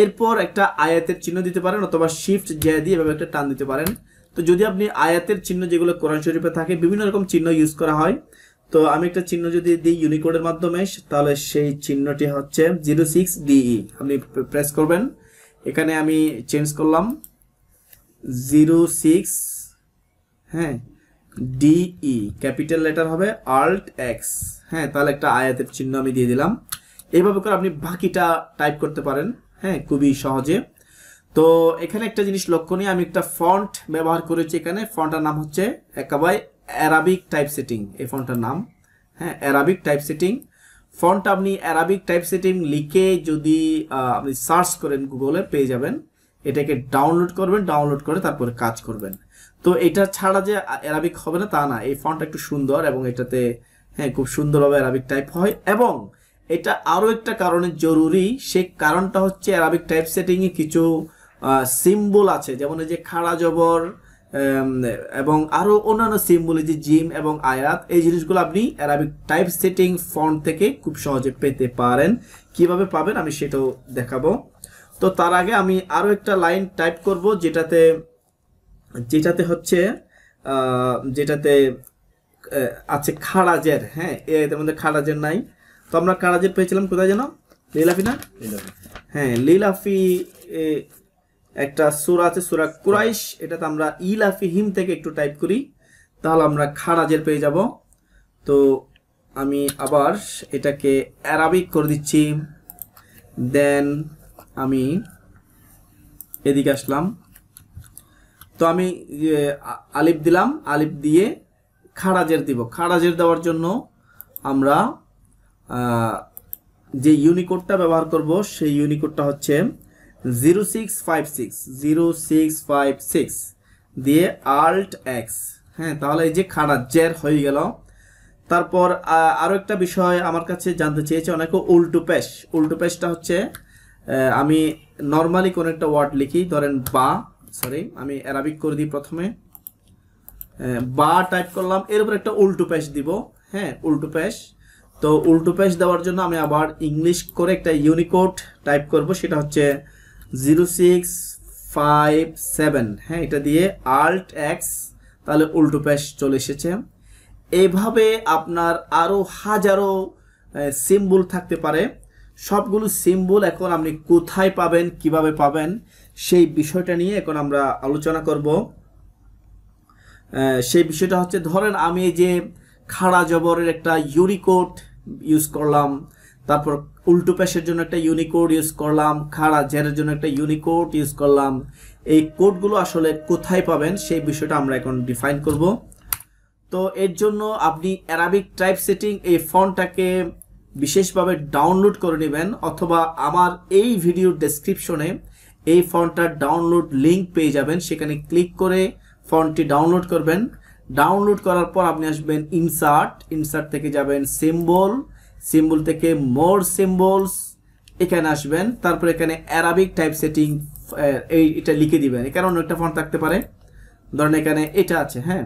এরপর একটা আয়াতের চিহ্ন দিতে পারেন অথবা শিফট জ্যা দিয়ে এভাবে একটা টান দিতে পারেন তো যদি আপনি আয়াতের চিহ্ন যেগুলো কোরআন শরীফে থাকে বিভিন্ন রকম চিহ্ন ইউজ করা হয় তো আমি একটা চিহ্ন যদি দিই ইউনিকোডের মাধ্যমে তাহলে সেই চিহ্নটি হচ্ছে জিরো সিক্স ডিই আপনি প্রেস করবেন এখানে আমি চেঞ্জ করলাম জিরো সিক্স হ্যাঁ ডিই e, ক্যাপিটাল লেটার হবে আল্ট এক্স হ্যাঁ তাহলে একটা আয়াতের চিহ্ন আমি দিয়ে দিলাম এইভাবে করে আপনি বাকিটা টাইপ করতে পারেন হ্যাঁ খুবই সহজে তো এখানে একটা জিনিস লক্ষণীয় আমি একটা ফন্ট ব্যবহার করেছি এখানে ফন্টটার নাম হচ্ছে একেবারে অ্যারাবিক টাইপ সেটিং এই ফন্টটার নাম হ্যাঁ অ্যারাবিক টাইপ সেটিং ফন্ট আপনি অ্যারাবিক টাইপ সেটিং লিখে যদি আপনি সার্চ করেন গুগলে পেয়ে যাবেন এটাকে ডাউনলোড করবেন ডাউনলোড করে তারপরে কাজ করবেন তো এটা ছাড়া যে অ্যারাবিক হবে না তা না এই ফন্টটা একটু সুন্দর এবং এটাতে হ্যাঁ খুব সুন্দরভাবে অ্যারাবিক টাইপ হয় এবং এটা আরও একটা কারণে জরুরি সে কারণটা হচ্ছে অ্যারাবিক টাইপ সেটিংয়ে কিছু সিম্বল আছে যেমন এই যে খাড়া জবর এবং আরও অন্যান্য সিম্বল যে জিম এবং আয়াত এই জিনিসগুলো আপনি অ্যারাবিক টাইপ সেটিং ফন্ট থেকে খুব সহজে পেতে পারেন কিভাবে পাবেন আমি সেটাও দেখাবো তো তার আগে আমি আরও একটা লাইন টাইপ করব যেটাতে যেটাতে হচ্ছে যেটাতে আছে খাড়াজের হ্যাঁ এর মধ্যে খাড়াজের নাই তো আমরা কারাজেট পেয়েছিলাম কোথায় যেন লিলাফি না হ্যাঁ লিলাফি একটা সুরা আছে সুরা কুরাইশ এটাতে আমরা ইলাফি হিম থেকে একটু টাইপ করি তাহলে আমরা খারাজের পেয়ে যাব তো আমি আবার এটাকে অ্যারাবিক করে দিচ্ছি দেন আমি এদিকে আসলাম তো আমি আলিফ দিলাম আলিফ দিয়ে খারাজের দিব খারাজের দেওয়ার জন্য আমরা যে ইউনিকোডটা ব্যবহার করব সেই ইউনিকোডটা হচ্ছে zero six five six zero six five six দিয়ে আল্ট এক্স হ্যাঁ তাহলে এই যে খাড়া জের হয়ে গেল তারপর আরও একটা বিষয় আমার কাছে জানতে চেয়েছে অনেকে উল্টু প্যাশ উল্টু পেশটা হচ্ছে আমি নর্মালি কোনো একটা ওয়ার্ড লিখি ধরেন বা সরি আমি অ্যারাবিক করে দিই প্রথমে বা টাইপ করলাম এর উপর একটা উল্টু পেশ দিব হ্যাঁ উল্টু প্যাশ তো উল্টো পেশ দেওয়ার জন্য আমি আবার ইংলিশ করে একটা ইউনিকোড টাইপ করব সেটা হচ্ছে জিরো সিক্স ফাইভ সেভেন হ্যাঁ এটা দিয়ে আল্ট এক্স তাহলে উল্টো পেশ চলে এসেছে এভাবে আপনার আরও হাজারো সিম্বল থাকতে পারে সবগুলো সিম্বল এখন আপনি কোথায় পাবেন কিভাবে পাবেন সেই বিষয়টা নিয়ে এখন আমরা আলোচনা করব সেই বিষয়টা হচ্ছে ধরেন আমি যে খাড়া জবরের একটা ইউরিকোড ইউজ করলাম তারপর উল্টো প্যাশের জন্য একটা ইউনিকোড ইউজ করলাম খাড়া জেরের জন্য একটা ইউনিকোড ইউজ করলাম এই কোডগুলো আসলে কোথায় পাবেন সেই বিষয়টা আমরা এখন ডিফাইন করব তো এর জন্য আপনি অ্যারাবিক টাইপ সেটিং এই ফন্টটাকে বিশেষভাবে ডাউনলোড করে নেবেন অথবা আমার এই ভিডিওর ডেসক্রিপশনে এই ফন্টটার ডাউনলোড লিংক পেয়ে যাবেন সেখানে ক্লিক করে ফর্মটি ডাউনলোড করবেন ডাউনলোড করার পর আপনি আসবেন ইনসার্ট ইনসার্ট থেকে যাবেন সিম্বল সিম্বল থেকে মোর সিম্বলস এখানে আসবেন তারপর এখানে অ্যারাবিক টাইপ সেটিং এই এটা লিখে দিবেন এখানে অন্য একটা ফন্ট থাকতে পারে ধরেন এখানে এটা আছে হ্যাঁ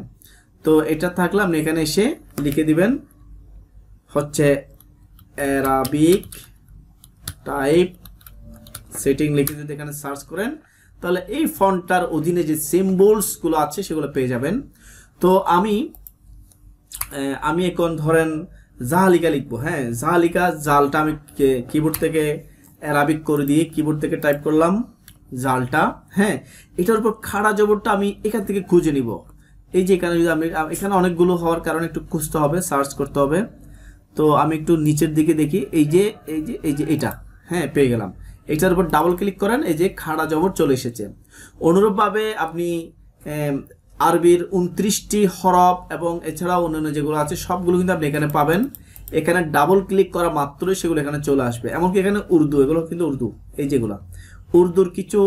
তো এটা থাকলে আপনি এখানে এসে লিখে দিবেন হচ্ছে অ্যারাবিক টাইপ সেটিং লিখে যদি এখানে সার্চ করেন তাহলে এই ফন্টটার অধীনে যে সিম্বলসগুলো আছে সেগুলো পেয়ে যাবেন তো আমি আমি এখন ধরেন জাহালিকা লিখবো হ্যাঁ জাহালিকা জালটা আমি কিবোর্ড থেকে অ্যারাবিক করে দিয়ে কিবোর্ড থেকে টাইপ করলাম জালটা হ্যাঁ এটার উপর খাড়া জবরটা আমি এখান থেকে খুঁজে নিব এই যে এখানে যদি আমি এখানে অনেকগুলো হওয়ার কারণে একটু খুঁজতে হবে সার্চ করতে হবে তো আমি একটু নিচের দিকে দেখি এই যে এই যে এই যে এটা হ্যাঁ পেয়ে গেলাম এটার উপর ডাবল ক্লিক করেন এই যে খাড়া জবর চলে এসেছে অনুরূপভাবে আপনি আরবির উনত্রিশটি হরফ এবং এছাড়াও অন্যান্য যেগুলো আছে সবগুলো কিন্তু আপনি এখানে পাবেন এখানে ডাবল ক্লিক করা মাত্রই সেগুলো এখানে চলে আসবে এমনকি এখানে উর্দু এগুলো কিন্তু উর্দু এই যেগুলো উর্দুর কিছু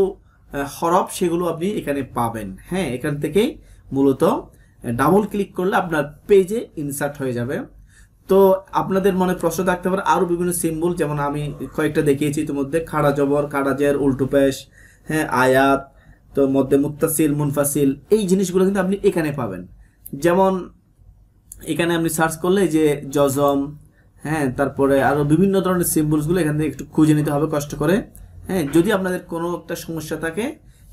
হরফ সেগুলো আপনি এখানে পাবেন হ্যাঁ এখান থেকেই মূলত ডাবল ক্লিক করলে আপনার পেজে ইনসার্ট হয়ে যাবে তো আপনাদের মনে প্রশ্ন থাকতে পারে আরও বিভিন্ন সিম্বল যেমন আমি কয়েকটা দেখিয়েছি ইতিমধ্যে খাড়া জবর খাড়া জের উল্টুপেশ হ্যাঁ আয়াত তো মধ্যে মুক্তাসিল মুনফাসিল এই জিনিসগুলো কিন্তু আপনি এখানে পাবেন যেমন এখানে আপনি সার্চ করলে যে জজম হ্যাঁ তারপরে আরও বিভিন্ন ধরনের সিম্বলসগুলো এখান থেকে একটু খুঁজে নিতে হবে কষ্ট করে হ্যাঁ যদি আপনাদের কোনো একটা সমস্যা থাকে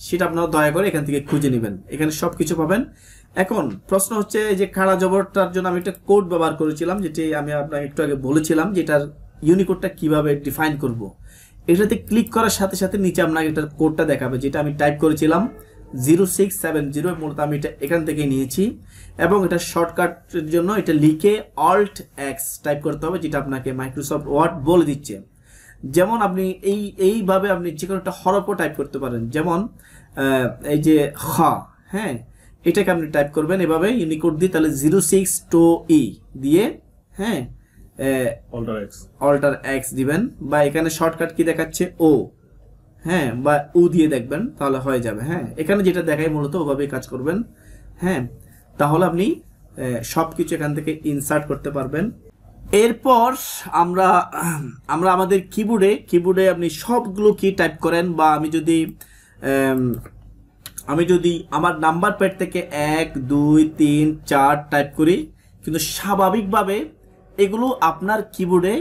সেটা আপনারা দয়া করে এখান থেকে খুঁজে নেবেন এখানে সব কিছু পাবেন এখন প্রশ্ন হচ্ছে যে খাড়া জবরটার জন্য আমি একটা কোড ব্যবহার করেছিলাম যেটি আমি আপনাকে একটু আগে বলেছিলাম যে এটার ইউনিকোডটা কিভাবে ডিফাইন করব এটাতে ক্লিক করার সাথে সাথে নিচে আপনাকে এটার কোডটা দেখাবে যেটা আমি টাইপ করেছিলাম জিরো সিক্স সেভেন জিরো মূলত আমি এটা এখান থেকে নিয়েছি এবং এটা শর্টকাটের জন্য এটা লিখে অল্ট এক্স টাইপ করতে হবে যেটা আপনাকে মাইক্রোসফট ওয়ার্ড বলে দিচ্ছে যেমন আপনি এই এইভাবে আপনি যে কোনো একটা হরপও টাইপ করতে পারেন যেমন এই যে খ হ্যাঁ এটাকে আপনি টাইপ করবেন এভাবে ইউনিকোড দিয়ে তাহলে জিরো সিক্স টু ই দিয়ে হ্যাঁ অল্টার এক্স অল্টার এক্স দিবেন বা এখানে শর্টকাট কি দেখাচ্ছে ও হ্যাঁ বা ও দিয়ে দেখবেন তাহলে হয়ে যাবে হ্যাঁ এখানে যেটা দেখায় মূলত ওভাবেই কাজ করবেন হ্যাঁ তাহলে আপনি সব কিছু এখান থেকে ইনসার্ট করতে পারবেন এরপর আমরা আমরা আমাদের কিবোর্ডে কিবোর্ডে আপনি সবগুলো কি টাইপ করেন বা আমি যদি আমি যদি আমার নাম্বার প্যাড থেকে এক দুই তিন চার টাইপ করি কিন্তু স্বাভাবিকভাবে এগুলো আপনার কিবোর্ডে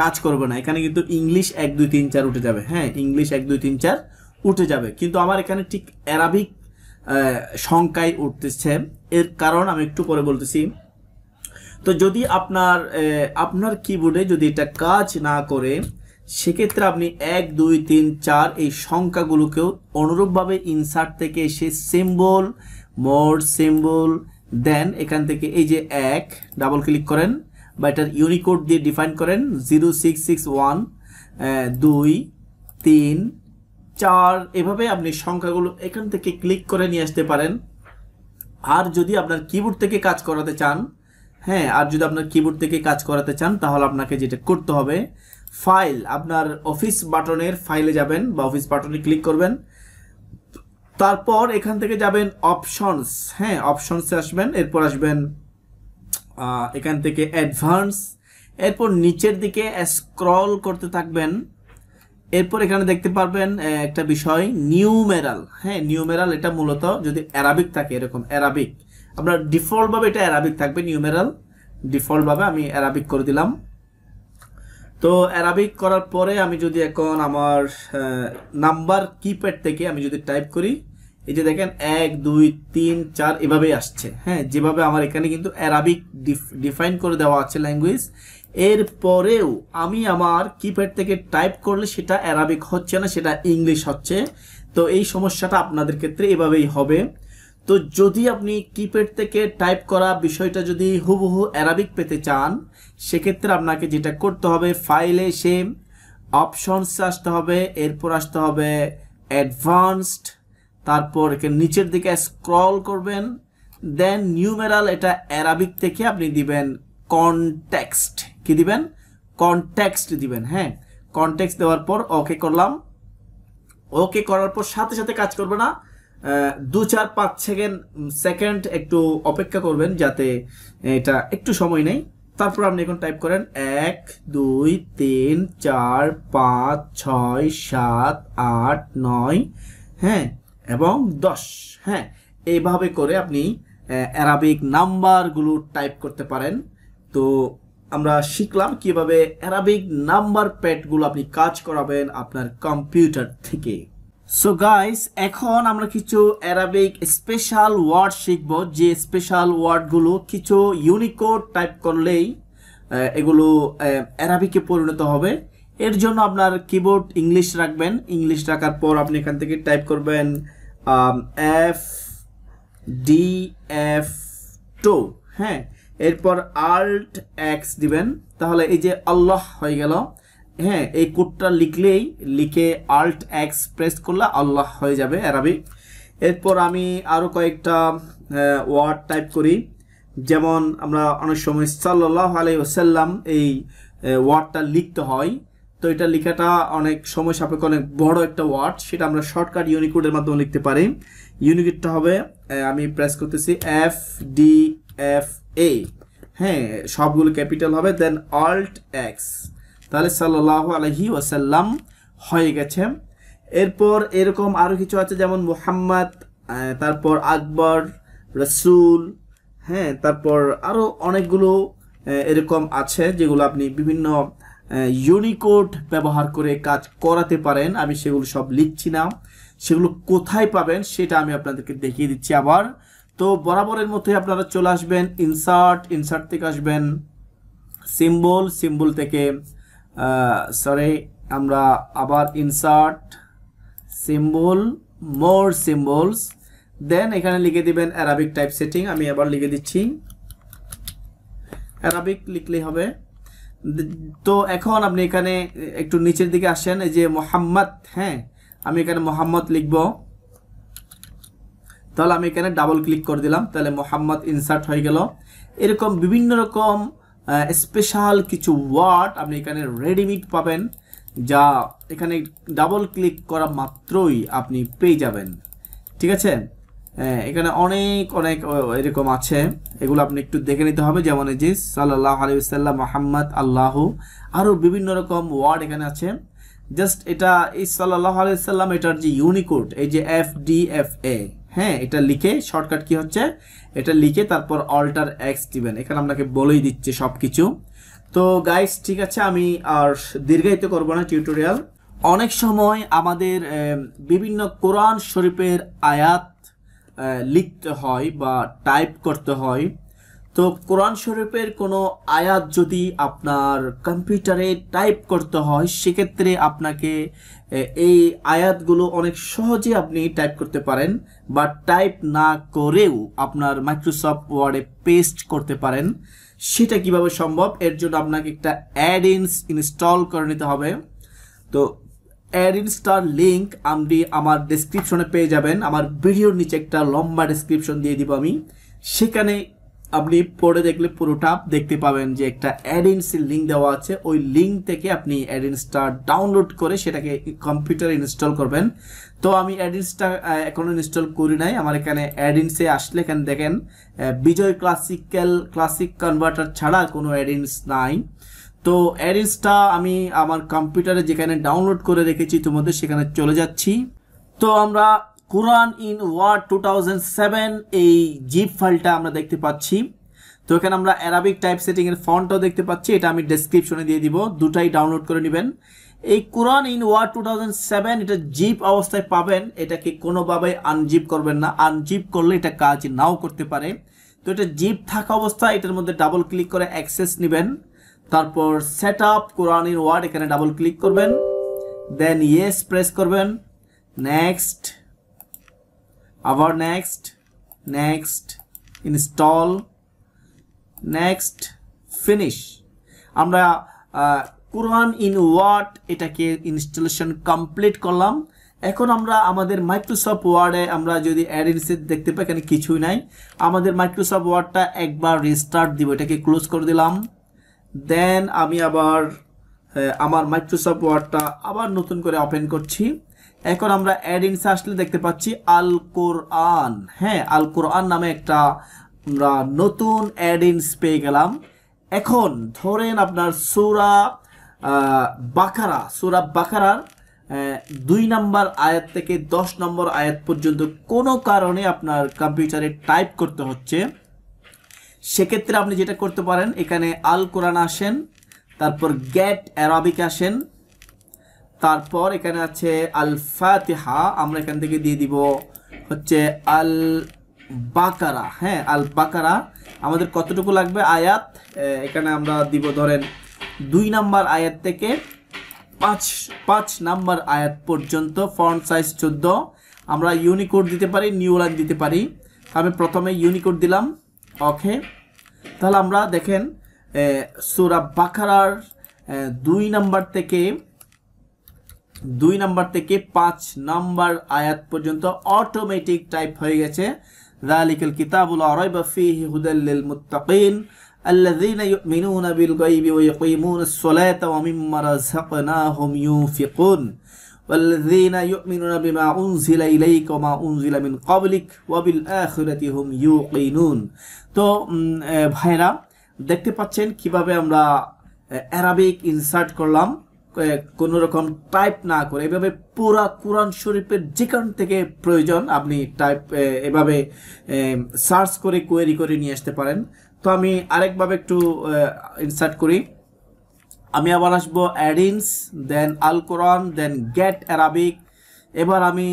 কাজ করবে না এখানে কিন্তু ইংলিশ এক দুই তিন চার উঠে যাবে হ্যাঁ ইংলিশ এক দুই তিন চার উঠে যাবে কিন্তু আমার এখানে ঠিক অ্যারাবিক সংখ্যায় উঠতেছে এর কারণ আমি একটু পরে বলতেছি তো যদি আপনার আপনার কিবোর্ডে যদি এটা কাজ না করে সেক্ষেত্রে আপনি এক দুই তিন চার এই সংখ্যাগুলোকেও অনুরূপভাবে ইনসার্ট থেকে এসে সিম্বল মোর সিম্বল দেন এখান থেকে এই যে এক ডাবল ক্লিক করেন বা এটার ইউনিকোড দিয়ে ডিফাইন করেন জিরো সিক্স সিক্স ওয়ান দুই তিন চার এভাবে আপনি সংখ্যাগুলো এখান থেকে ক্লিক করে নিয়ে আসতে পারেন আর যদি আপনার কিবোর্ড থেকে কাজ করাতে চান হ্যাঁ আর যদি আপনার কিবোর্ড থেকে কাজ করাতে চান তাহলে আপনাকে যেটা করতে হবে ফাইল আপনার অফিস বাটনের ফাইলে যাবেন বা অফিস বাটনে ক্লিক করবেন তারপর এখান থেকে যাবেন অপশনস হ্যাঁ অপশনসে আসবেন এরপর আসবেন এখান থেকে অ্যাডভান্স এরপর নিচের দিকে স্ক্রল করতে থাকবেন এরপর এখানে দেখতে পারবেন একটা বিষয় নিউমেরাল হ্যাঁ নিউমেরাল এটা মূলত যদি অ্যারাবিক থাকে এরকম অ্যারাবিক আপনার ডিফল্টভাবে এটা অ্যারাবিক থাকবে নিউমেরাল ডিফল্টভাবে আমি অ্যারাবিক করে দিলাম তো অ্যারাবিক করার পরে আমি যদি এখন আমার নাম্বার কিপ্যাড থেকে আমি যদি টাইপ করি এই যে দেখেন এক দুই তিন চার এভাবেই আসছে হ্যাঁ যেভাবে আমার এখানে কিন্তু অ্যারাবিক ডিফাইন করে দেওয়া আছে ল্যাঙ্গুয়েজ এর পরেও আমি আমার কিপ্যাড থেকে টাইপ করলে সেটা অ্যারাবিক হচ্ছে না সেটা ইংলিশ হচ্ছে তো এই সমস্যাটা আপনাদের ক্ষেত্রে এভাবেই হবে তো যদি আপনি কিপ্যাড থেকে টাইপ করা বিষয়টা যদি হুবহু অ্যারাবিক পেতে চান সেক্ষেত্রে আপনাকে যেটা করতে হবে ফাইলে সেম অপশনস আসতে হবে এরপর আসতে হবে অ্যাডভান্সড তারপর নিচের দিকে স্ক্রল করবেন দেন নিউমেরাল এটা অ্যারাবিক থেকে আপনি দিবেন কনটেক্সট কি দিবেন কনটেক্সট দিবেন হ্যাঁ কনটেক্সট দেওয়ার পর ওকে করলাম ওকে করার পর সাথে সাথে কাজ করবে না দু চার পাঁচ সেকেন্ড সেকেন্ড একটু অপেক্ষা করবেন যাতে এটা একটু সময় নেই তারপর আপনি এখন টাইপ করেন এক দুই তিন চার পাঁচ ছয় সাত আট নয় হ্যাঁ এবং দশ হ্যাঁ এইভাবে করে আপনি অ্যারাবিক নাম্বারগুলো টাইপ করতে পারেন তো আমরা শিখলাম কিভাবে অ্যারাবিক নাম্বার প্যাডগুলো আপনি কাজ করাবেন আপনার কম্পিউটার থেকে সো গাইস এখন আমরা কিছু অ্যারাবিক স্পেশাল ওয়ার্ড শিখব যে স্পেশাল ওয়ার্ডগুলো কিছু ইউনিকোড টাইপ করলেই এগুলো অ্যারাবিকে পরিণত হবে এর জন্য আপনার কিবোর্ড ইংলিশ রাখবেন ইংলিশ রাখার পর আপনি এখান থেকে টাইপ করবেন um, f D F two হ্যাঁ এরপর আল্ট এক্স দিবেন তাহলে এই যে আল্লাহ হয়ে গেল হ্যাঁ এই কোডটা লিখলেই লিখে আল্ট এক্স প্রেস করলে আল্লাহ হয়ে যাবে অ্যারাবিক এরপর আমি আরও কয়েকটা ওয়ার্ড টাইপ করি যেমন আমরা অনেক সময় সাল্লাহ আলাই ওসাল্লাম এই ওয়ার্ডটা লিখতে হয় তো এটা লেখাটা অনেক সময় সাপেক্ষ অনেক বড় একটা ওয়ার্ড সেটা আমরা শর্টকাট ইউনিকোডের মাধ্যমে লিখতে পারি ইউনিকোডটা হবে আমি প্রেস করতেছি এফ ডি এফ এ হ্যাঁ সবগুলো ক্যাপিটাল হবে দেন অল্ট এক্স তাহলে সাল্লাহ আলহি ওয়াসাল্লাম হয়ে গেছে এরপর এরকম আরও কিছু আছে যেমন মোহাম্মদ তারপর আকবর রসুল হ্যাঁ তারপর আরও অনেকগুলো এরকম আছে যেগুলো আপনি বিভিন্ন ইউনিকোড ব্যবহার করে কাজ করাতে পারেন আমি সেগুলো সব লিখছি না সেগুলো কোথায় পাবেন সেটা আমি আপনাদেরকে দেখিয়ে দিচ্ছি আবার তো বরাবরের মতোই আপনারা চলে আসবেন ইনসার্ট ইনসার্ট থেকে আসবেন সিম্বল সিম্বল থেকে সরি আমরা আবার insert symbol more symbols then এখানে লিখে দিবেন অ্যারাবিক টাইপ সেটিং আমি আবার লিখে দিচ্ছি অ্যারাবিক লিখলেই হবে তো এখন আপনি এখানে একটু নিচের দিকে আসেন এই যে মোহাম্মদ হ্যাঁ আমি এখানে মোহাম্মদ লিখব তাহলে আমি এখানে ডাবল ক্লিক করে দিলাম তাহলে মোহাম্মদ ইনসার্ট হয়ে গেল এরকম বিভিন্ন রকম স্পেশাল কিছু ওয়ার্ড আপনি এখানে রেডিমেড পাবেন যা এখানে ডাবল ক্লিক করা মাত্রই আপনি পেয়ে যাবেন ঠিক আছে হ্যাঁ, এখানে অনেক অনেক এরকম আছে এগুলো আপনি একটু দেখে নিতে হবে যেমন এই যে সাল্লাহ আলিউসাল্লাম মোহাম্মদ আল্লাহ আরও বিভিন্ন রকম ওয়ার্ড এখানে আছে জাস্ট এটা এই সাল্লাহ আলিয়াল্লাম এটার যে ইউনিকোড এই যে এফ ডি এফ এ হ্যাঁ এটা লিখে শর্টকাট কি হচ্ছে এটা লিখে তারপর অল্টার এক্স দিবেন এখানে আপনাকে বলেই দিচ্ছে সব কিছু তো গাইস ঠিক আছে আমি আর দীর্ঘায়িত করবো না টিউটোরিয়াল অনেক সময় আমাদের বিভিন্ন কোরআন শরীফের আয়াত লিখতে হয় বা টাইপ করতে হয় তো কোরআন শরীফের কোনো আয়াত যদি আপনার কম্পিউটারে টাইপ করতে হয় সেক্ষেত্রে আপনাকে এই আয়াতগুলো অনেক সহজে আপনি টাইপ করতে পারেন বা টাইপ না করেও আপনার মাইক্রোসফট ওয়ার্ডে পেস্ট করতে পারেন সেটা কিভাবে সম্ভব এর জন্য আপনাকে একটা অ্যাড ইনস্টল করে নিতে হবে তো অ্যারিন লিঙ্ক আপনি আমার ডেসক্রিপশনে পেয়ে যাবেন আমার ভিডিওর নিচে একটা লম্বা ডেসক্রিপশন দিয়ে দিব আমি সেখানে আপনি পড়ে দেখলে পুরোটা দেখতে পাবেন যে একটা অ্যাডেন্সির লিঙ্ক দেওয়া আছে ওই লিঙ্ক থেকে আপনি অ্যাডেন্সটা ডাউনলোড করে সেটাকে কম্পিউটারে ইনস্টল করবেন তো আমি অ্যাডেন্সটা এখনও ইনস্টল করি নাই আমার এখানে অ্যাডেন্সে আসলে এখানে দেখেন বিজয় ক্লাসিক্যাল ক্লাসিক কনভার্টার ছাড়া কোনো অ্যাডেন্স নাই তো অ্যারিসটা আমি আমার কম্পিউটারে যেখানে ডাউনলোড করে রেখেছি তোমাদের সেখানে চলে যাচ্ছি তো আমরা কোরআন ইন ওয়ার্ড টু এই জিপ ফাইলটা আমরা দেখতে পাচ্ছি তো এখানে আমরা অ্যারাবিক টাইপ সেটিংয়ের ফন্টও দেখতে পাচ্ছি এটা আমি ডেসক্রিপশনে দিয়ে দিব দুটাই ডাউনলোড করে নেবেন এই কোরআন ইন ওয়ার্ড টু এটা জিপ অবস্থায় পাবেন এটাকে কোনোভাবে আনজিপ করবেন না আনজিপ করলে এটা কাজ নাও করতে পারে তো এটা জিপ থাকা অবস্থায় এটার মধ্যে ডাবল ক্লিক করে অ্যাক্সেস নেবেন তারপর set up Quran in Word এখানে ডাবল ক্লিক করবেন দেন ইয়েস প্রেস করবেন নেক্সট আবার next next install next finish আমরা কোরআন ইন ওয়ার্ড এটাকে ইনস্টলেশন কমপ্লিট করলাম এখন আমরা আমাদের মাইক্রোসফট ওয়ার্ডে আমরা যদি অ্যাডেন্সিট দেখতে পাই এখানে কিছুই নাই আমাদের মাইক্রোসফট ওয়ার্ডটা একবার রিস্টার্ট দিব এটাকে ক্লোজ করে দিলাম দেন আমি আবার আমার মাইক্রোসফট ওয়ার্ডটা আবার নতুন করে ওপেন করছি এখন আমরা ইনসে আসলে দেখতে পাচ্ছি আল কোরআন হ্যাঁ আল কোরআন নামে একটা আমরা নতুন ইনস পেয়ে গেলাম এখন ধরেন আপনার সুরা বাকারা সুরা বাকারার দুই নম্বর আয়াত থেকে দশ নম্বর আয়াত পর্যন্ত কোনো কারণে আপনার কম্পিউটারে টাইপ করতে হচ্ছে সেক্ষেত্রে আপনি যেটা করতে পারেন এখানে আল কোরআন আসেন তারপর গ্যাট অ্যারাবিক আসেন তারপর এখানে আছে আল ফাতেহা আমরা এখান থেকে দিয়ে দিব হচ্ছে আল বাকারা হ্যাঁ আল বাকারা আমাদের কতটুকু লাগবে আয়াত এখানে আমরা দিব ধরেন দুই নাম্বার আয়াত থেকে পাঁচ পাঁচ নাম্বার আয়াত পর্যন্ত ফন্ট সাইজ চোদ্দ আমরা ইউনিকোড দিতে পারি নিউ লাইন দিতে পারি আমি প্রথমে ইউনিকোড দিলাম ওকে তাহলে আমরা দেখেন সুরা বাকারার দুই নাম্বার থেকে দুই নাম্বার থেকে পাঁচ নাম্বার আয়াত পর্যন্ত অটোমেটিক টাইপ হয়ে গেছে দালিকুল কিতাবুল আরয়ব ফিহি হুদাল্লিল মুত্তাকিন الذين يؤمنون بالغيب ويقيمون الصلاة ومما رزقناهم ينفقون والذين يؤمنون بما أنزل إليك وما أنزل من قبلك وبالآخرة هم يوقنون তো ভাইরা দেখতে পাচ্ছেন কিভাবে আমরা অ্যারাবিক ইনসার্ট করলাম কোনো রকম টাইপ না করে এভাবে পুরা কোরআন শরীফের যেখান থেকে প্রয়োজন আপনি টাইপ এভাবে সার্চ করে কোয়েরি করে নিয়ে আসতে পারেন তো আমি আরেকভাবে একটু ইনসার্ট করি আমি আবার আসব অ্যাডিনস দেন আল কোরআন দেন গেট অ্যারাবিক এবার আমি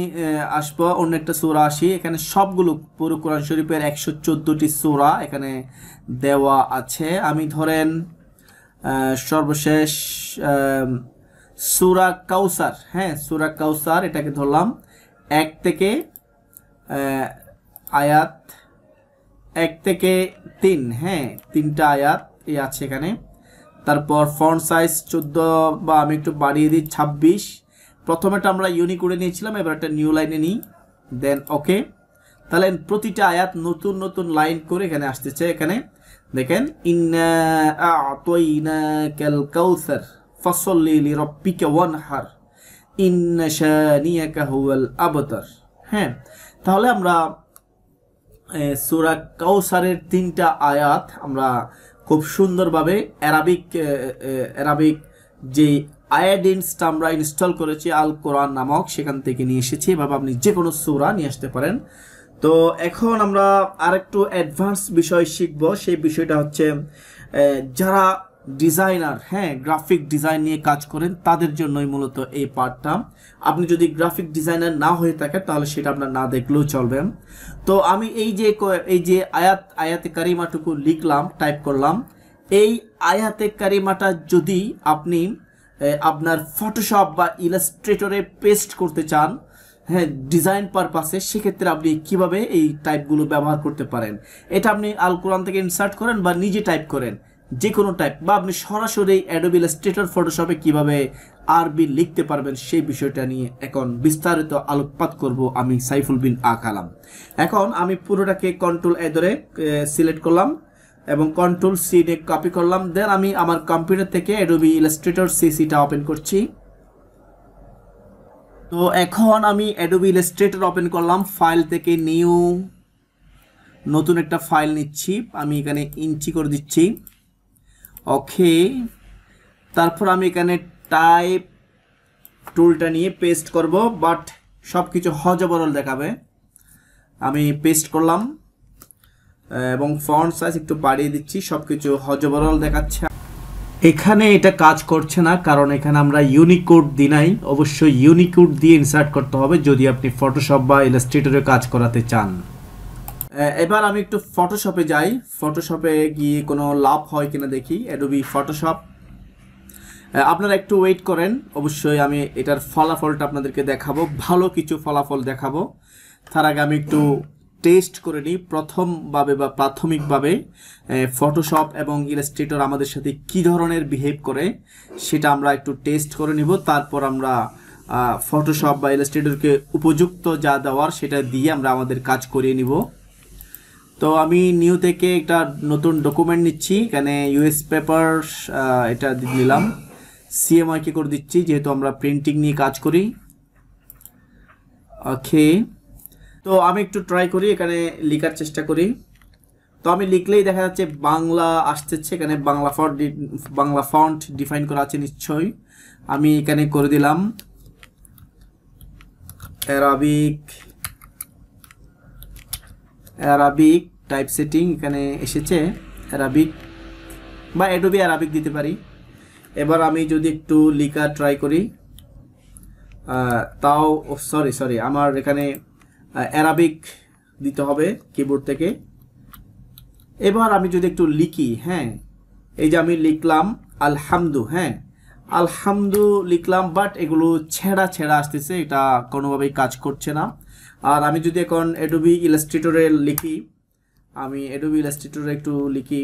আসবো অন্য একটা সোরা আসি এখানে সবগুলো পুরো কোরআন শরীফের একশো চোদ্দোটি সোরা এখানে দেওয়া আছে আমি ধরেন সর্বশেষ সুরা কাউসার হ্যাঁ সুরা কাউসার এটাকে ধরলাম এক থেকে আয়াত এক থেকে তিন হ্যাঁ তিনটা আয়াত এই আছে এখানে তারপর ফন্ট সাইজ চোদ্দো বা আমি একটু বাড়িয়ে দিই ছাব্বিশ প্রথমেটা আমরা ইউনি করে নিয়েছিলাম এবার একটা নিউ লাইনে নিই দেন ওকে তাহলে প্রতিটা আয়াত নতুন নতুন লাইন করে এখানে আসতেছে এখানে দেখেন ইন্নাকাউসার ফসল্লি ওয়ান হার আবতার হ্যাঁ তাহলে আমরা সুরা কাউসারের তিনটা আয়াত আমরা খুব সুন্দরভাবে অ্যারাবিক অ্যারাবিক যে আয়াডিনসটা আমরা ইনস্টল করেছি আল কোরআন নামক সেখান থেকে নিয়ে এসেছি এভাবে আপনি যে কোনো সুরা নিয়ে আসতে পারেন তো এখন আমরা আরেকটু অ্যাডভান্স বিষয় শিখব সেই বিষয়টা হচ্ছে যারা ডিজাইনার হ্যাঁ গ্রাফিক ডিজাইন নিয়ে কাজ করেন তাদের জন্যই মূলত এই পার্টটা আপনি যদি গ্রাফিক ডিজাইনার না হয়ে থাকেন তাহলে সেটা আপনার না দেখলেও চলবে তো আমি এই যে এই যে আয়াত আয়াতে কারিমাটুকু লিখলাম টাইপ করলাম এই আয়াতে কারিমাটা যদি আপনি আপনার ফটোশপ বা ইলাস্ট্রেটরে পেস্ট করতে চান হ্যাঁ ডিজাইন পারপাসে সেক্ষেত্রে আপনি কিভাবে এই টাইপগুলো ব্যবহার করতে পারেন এটা আপনি আল কোরআন থেকে ইনসার্ট করেন বা নিজে টাইপ করেন যে কোনো টাইপ বা আপনি সরাসরি অ্যাডোবিল স্টেটার ফটোশপে কিভাবে আরবি লিখতে পারবেন সেই বিষয়টা নিয়ে এখন বিস্তারিত আলোকপাত করব আমি সাইফুল বিন আকালাম এখন আমি পুরোটাকে কন্ট্রোল এ ধরে সিলেক্ট করলাম এবং কন্ট্রোল সি ডে কপি করলাম দেন আমি আমার কম্পিউটার থেকে অ্যাডোবি ইলাস্ট্রেটর সিসিটা ওপেন করছি তো এখন আমি অ্যাডোবি ইলাস্ট্রেটর ওপেন করলাম ফাইল থেকে নিউ নতুন একটা ফাইল নিচ্ছি আমি এখানে ইঞ্চি করে দিচ্ছি অখে তারপর আমি এখানে টাইপ টুলটা নিয়ে পেস্ট করব বাট সব কিছু হজবরল দেখাবে আমি পেস্ট করলাম এবং ফন্ট সাইজ একটু বাড়িয়ে দিচ্ছি সব কিছু হজবরল দেখাচ্ছে এখানে এটা কাজ করছে না কারণ এখানে আমরা ইউনিকোড দিই নাই অবশ্যই ইউনিকোড দিয়ে ইনসার্ট করতে হবে যদি আপনি ফটোশপ বা ইলাস্ট্রেটরে কাজ করাতে চান এবার আমি একটু ফটোশপে যাই ফটোশপে গিয়ে কোনো লাভ হয় কিনা দেখি অ্যাডোবি ফটোশপ আপনারা একটু ওয়েট করেন অবশ্যই আমি এটার ফলাফলটা আপনাদেরকে দেখাবো ভালো কিছু ফলাফল দেখাবো তার আগে আমি একটু টেস্ট করে নিই প্রথমভাবে বা প্রাথমিকভাবে ফটোশপ এবং ইলাস্ট্রেটর আমাদের সাথে কি ধরনের বিহেভ করে সেটা আমরা একটু টেস্ট করে নিব তারপর আমরা ফটোশপ বা ইলাস্ট্রেটরকে উপযুক্ত যা দেওয়ার সেটা দিয়ে আমরা আমাদের কাজ করিয়ে নিব তো আমি নিউ থেকে একটা নতুন ডকুমেন্ট নিচ্ছি এখানে ইউএস পেপার এটা নিলাম কে করে দিচ্ছি যেহেতু আমরা প্রিন্টিং নিয়ে কাজ করি ওকে তো আমি একটু ট্রাই করি এখানে লিখার চেষ্টা করি তো আমি লিখলেই দেখা যাচ্ছে বাংলা আসতেছে এখানে Bangla font Bangla font define করা আছে নিশ্চয়ই আমি এখানে করে দিলাম অ্যারাবিক অ্যারাবিক টাইপ সেটিং এখানে এসেছে অ্যারাবিক বা অ্যাডোবি অ্যারাবিক দিতে পারি এবার আমি যদি একটু লিখা ট্রাই করি তাও সরি সরি আমার এখানে অ্যারাবিক দিতে হবে কিবোর্ড থেকে এবার আমি যদি একটু লিখি হ্যাঁ এই যে আমি লিখলাম আলহামদু হ্যাঁ আলহামদু লিখলাম বাট এগুলো ছেঁড়া ছেঁড়া আসতেছে এটা কোনোভাবেই কাজ করছে না আর আমি যদি এখন এডুবি ইলাস্ট্রেটরে লিখি আমি এডুবি ইলাস্ট্রেটরে একটু লিখি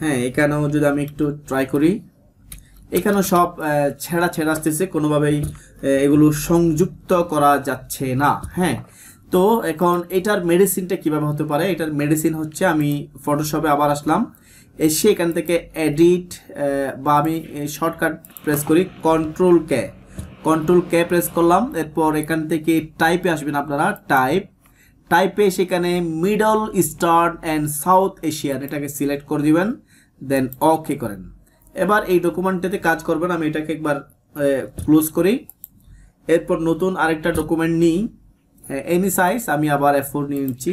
হ্যাঁ এখানেও যদি আমি একটু ট্রাই করি এখানেও সব ছেঁড়া ছেঁড়া আসতেছে কোনোভাবেই এগুলো সংযুক্ত করা যাচ্ছে না হ্যাঁ তো এখন এটার মেডিসিনটা কিভাবে হতে পারে এটার মেডিসিন হচ্ছে আমি ফটোশপে আবার আসলাম এসে এখান থেকে এডিট বা আমি শর্টকাট প্রেস করি কন্ট্রোল ক্যা কন্ট্রোল কে প্রেস করলাম এরপর এখান থেকে টাইপে আসবেন আপনারা টাইপ টাইপে সেখানে Middle Eastern and South Asian এটাকে সিলেক্ট করে দিবেন দেন ওকে করেন এবার এই ডকুমেন্টটাতে কাজ করবেন আমি এটাকে একবার ক্লোজ করি এরপর নতুন আরেকটা ডকুমেন্ট নিই এনি সাইজ আমি আবার এফ ফোর নিয়ে নিচ্ছি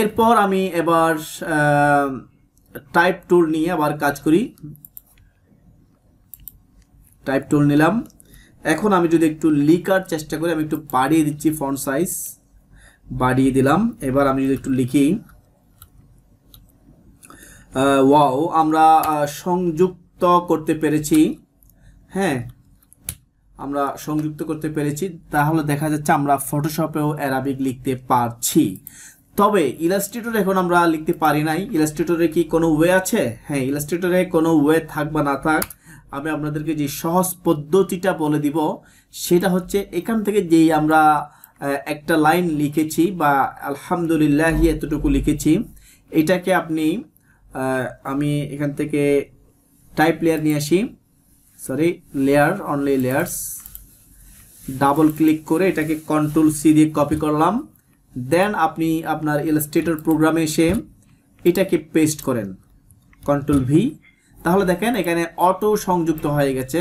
এরপর আমি এবার টাইপ টুল নিয়ে আবার কাজ করি টাইপ টুল নিলাম এখন আমি যদি একটু লিখার চেষ্টা করি আমি একটু বাড়িয়ে দিচ্ছি ফন্ট সাইজ বাড়িয়ে দিলাম এবার আমি যদি একটু লিখি ওয়াও আমরা সংযুক্ত করতে পেরেছি হ্যাঁ আমরা সংযুক্ত করতে পেরেছি তাহলে দেখা যাচ্ছে আমরা ফটোশপেও অ্যারাবিক লিখতে পারছি তবে ইলাস্ট্রেটর এখন আমরা লিখতে পারি নাই ইলাস্ট্রেটরে কি কোনো ওয়ে আছে হ্যাঁ ইলাস্ট্রেটরে কোনো ওয়ে থাক বা না থাক আমি আপনাদেরকে যে সহজ পদ্ধতিটা বলে দিব সেটা হচ্ছে এখান থেকে যেই আমরা একটা লাইন লিখেছি বা আলহামদুলিল্লাহ এতটুকু লিখেছি এটাকে আপনি আমি এখান থেকে টাইপ লেয়ার নিয়ে আসি sorry layer only layers double click করে এটাকে কন্ট্রোল সি দিয়ে কপি করলাম দেন আপনি আপনার ইলাস্ট্রেটর প্রোগ্রামে এসে এটাকে পেস্ট করেন কন্ট্রোল ভি তাহলে দেখেন এখানে অটো সংযুক্ত হয়ে গেছে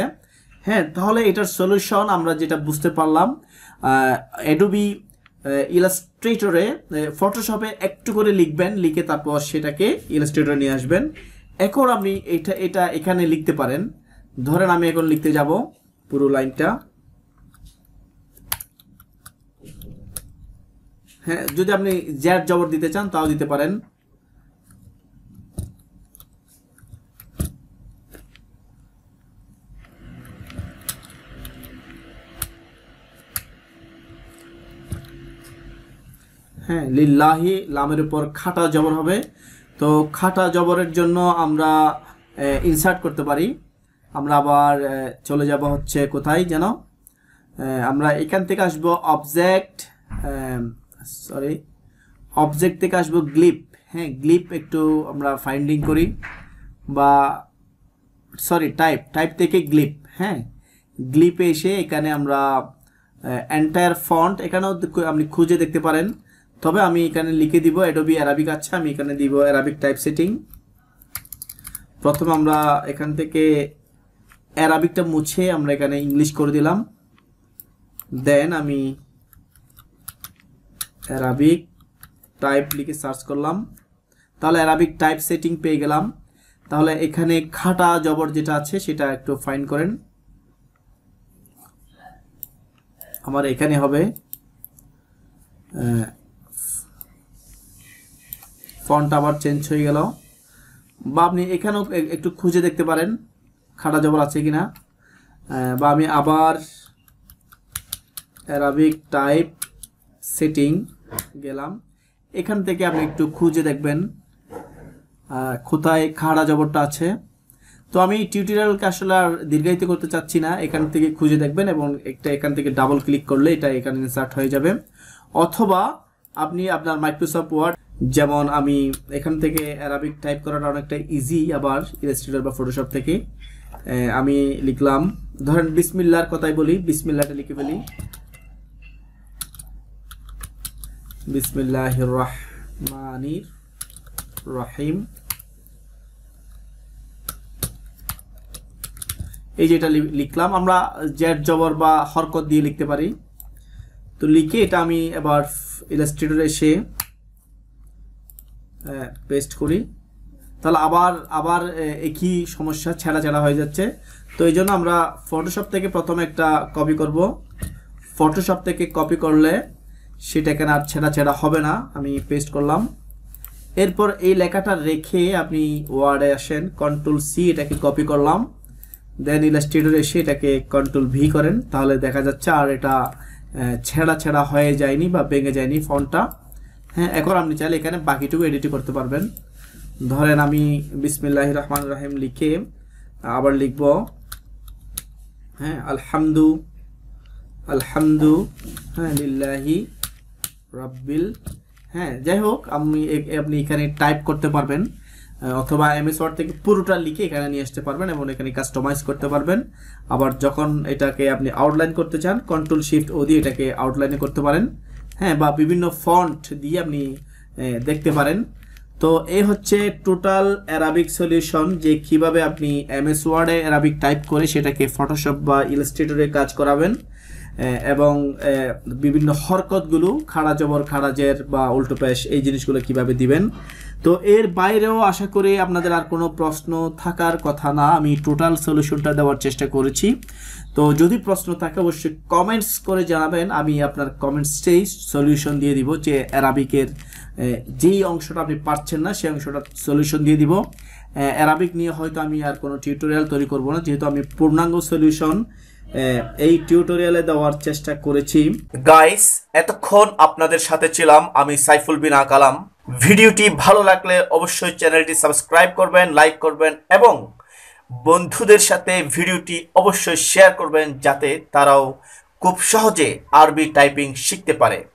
হ্যাঁ তাহলে এটার সলিউশন আমরা যেটা বুঝতে পারলাম অ্যাডোবি ইলাস্ট্রেটরে ফটোশপে একটু করে লিখবেন লিখে তারপর সেটাকে ইলাস্ট্রেটরে নিয়ে আসবেন এখন আপনি এটা এটা এখানে লিখতে পারেন ধরেন আমি এখন লিখতে যাব পুরো লাইনটা হ্যাঁ যদি আপনি জ্যাট জবর দিতে চান তাও দিতে পারেন হ্যাঁ লিল্লাহি লামের উপর খাটা জবর হবে তো খাটা জবরের জন্য আমরা ইনসার্ট করতে পারি আমরা আবার চলে যাব হচ্ছে কোথায় যেন আমরা এখান থেকে আসব অবজেক্ট সরি অবজেক্ট থেকে আসব গ্লিপ হ্যাঁ গ্লিপ একটু আমরা ফাইন্ডিং করি বা সরি টাইপ টাইপ থেকে গ্লিপ হ্যাঁ গ্লিপে এসে এখানে আমরা এন্টায়ার ফন্ট এখানেও আপনি খুঁজে দেখতে পারেন তবে আমি এখানে লিখে দিব অ্যাডোবি অ্যারাবিক আছে আমি এখানে দিব অ্যারাবিক টাইপ সেটিং প্রথম আমরা এখান থেকে অ্যারাবিকটা মুছে আমরা এখানে ইংলিশ করে দিলাম দেন আমি অ্যারাবিক টাইপ লিখে সার্চ করলাম তাহলে অ্যারাবিক টাইপ সেটিং পেয়ে গেলাম তাহলে এখানে খাটা জবর যেটা আছে সেটা একটু ফাইন করেন আমার এখানে হবে ফন্ট আবার চেঞ্জ হয়ে গেল বা আপনি এখানেও একটু খুঁজে দেখতে পারেন খাটা জবর আছে কিনা বা আমি আবার অ্যারাবিক টাইপ সেটিং গেলাম এখান থেকে আপনি একটু খুঁজে দেখবেন কোথায় খাড়া জবরটা আছে তো আমি টিউটোরিয়ালকে আসলে আর দীর্ঘায়িত করতে চাচ্ছি না এখান থেকে খুঁজে দেখবেন এবং একটা এখান থেকে ডাবল ক্লিক করলে এটা এখানে ইনসার্ট হয়ে যাবে অথবা আপনি আপনার মাইক্রোসফট ওয়ার্ড যেমন আমি এখান থেকে অ্যারাবিক টাইপ করাটা অনেকটা ইজি আবার ইলাস্ট্রেটর বা ফটোশপ থেকে আমি লিখলাম ধরেন বিসমিল্লার কথাই বলি বিসমিল্লাটা লিখে ফেলি বিসমিল্লাহ রহমানির রহিম এই যে এটা লিখলাম আমরা জ্যাট জবর বা হরকত দিয়ে লিখতে পারি তো লিখে এটা আমি এবার ইলাস্ট্রেটর এসে পেস্ট হ্যাঁ, করি তাহলে আবার আবার একই সমস্যা ছেঁড়া ছেঁড়া হয়ে যাচ্ছে তো এই জন্য আমরা ফটোশপ থেকে প্রথমে একটা কপি করব ফটোশপ থেকে কপি করলে সেটা কেন আর ছেঁড়া ছেঁড়া হবে না আমি পেস্ট করলাম এরপর এই লেখাটা রেখে আপনি ওয়ার্ডে আসেন কন্ট্রোল সি এটাকে কপি করলাম দেন ইলাস্ট্রেটর এসে এটাকে কন্ট্রোল ভি করেন তাহলে দেখা যাচ্ছে আর এটা ছেঁড়া ছেঁড়া হয়ে যায়নি বা ভেঙে যায়নি ফোনটা হ্যাঁ এখন আপনি চাইলে এখানে বাকিটুকু এডিট করতে পারবেন ধরেন আমি বিসমিল্লাহ রহমান রাহিম লিখে আবার লিখব হ্যাঁ আলহামদু আলহামদু হ্যাঁ লিল্লাহি রব্বিল হ্যাঁ যাই হোক আমি আপনি এখানে টাইপ করতে পারবেন অথবা এম এস ওয়ার্ড থেকে পুরোটা লিখে এখানে নিয়ে আসতে পারবেন এবং এখানে কাস্টমাইজ করতে পারবেন আবার যখন এটাকে আপনি আউটলাইন করতে চান কন্ট্রোল শিফট ও দিয়ে এটাকে আউটলাইনে করতে পারেন হ্যাঁ বা বিভিন্ন ফন্ট দিয়ে আপনি দেখতে পারেন তো এই হচ্ছে টোটাল অ্যারাবিক সলিউশন যে কিভাবে আপনি এমএস ওয়ার্ডে অ্যারাবিক টাইপ করে সেটাকে ফটোশপ বা ইলাস্ট্রেটরে কাজ করাবেন এবং বিভিন্ন হরকতগুলো খাড়া জবর খাড়া জের বা উল্টো প্যাশ এই জিনিসগুলো কিভাবে দিবেন তো এর বাইরেও আশা করি আপনাদের আর কোনো প্রশ্ন থাকার কথা না আমি টোটাল সলিউশনটা দেওয়ার চেষ্টা করেছি তো যদি প্রশ্ন থাকে অবশ্যই কমেন্টস করে জানাবেন আমি আপনার কমেন্টসেই সলিউশন দিয়ে দিব যে অ্যারাবিকের যেই অংশটা আপনি পারছেন না সেই অংশটা সলিউশন দিয়ে দিব অ্যারাবিক নিয়ে হয়তো আমি আর কোনো টিউটোরিয়াল তৈরি করব না যেহেতু আমি পূর্ণাঙ্গ সলিউশন এই টিউটোরিয়ালে দেওয়ার চেষ্টা করেছি গাইস এতক্ষণ আপনাদের সাথে ছিলাম আমি সাইফুল বিন আকালাম ভিডিওটি ভালো লাগলে অবশ্যই চ্যানেলটি সাবস্ক্রাইব করবেন লাইক করবেন এবং বন্ধুদের সাথে ভিডিওটি অবশ্যই শেয়ার করবেন যাতে তারাও খুব সহজে আরবি টাইপিং শিখতে পারে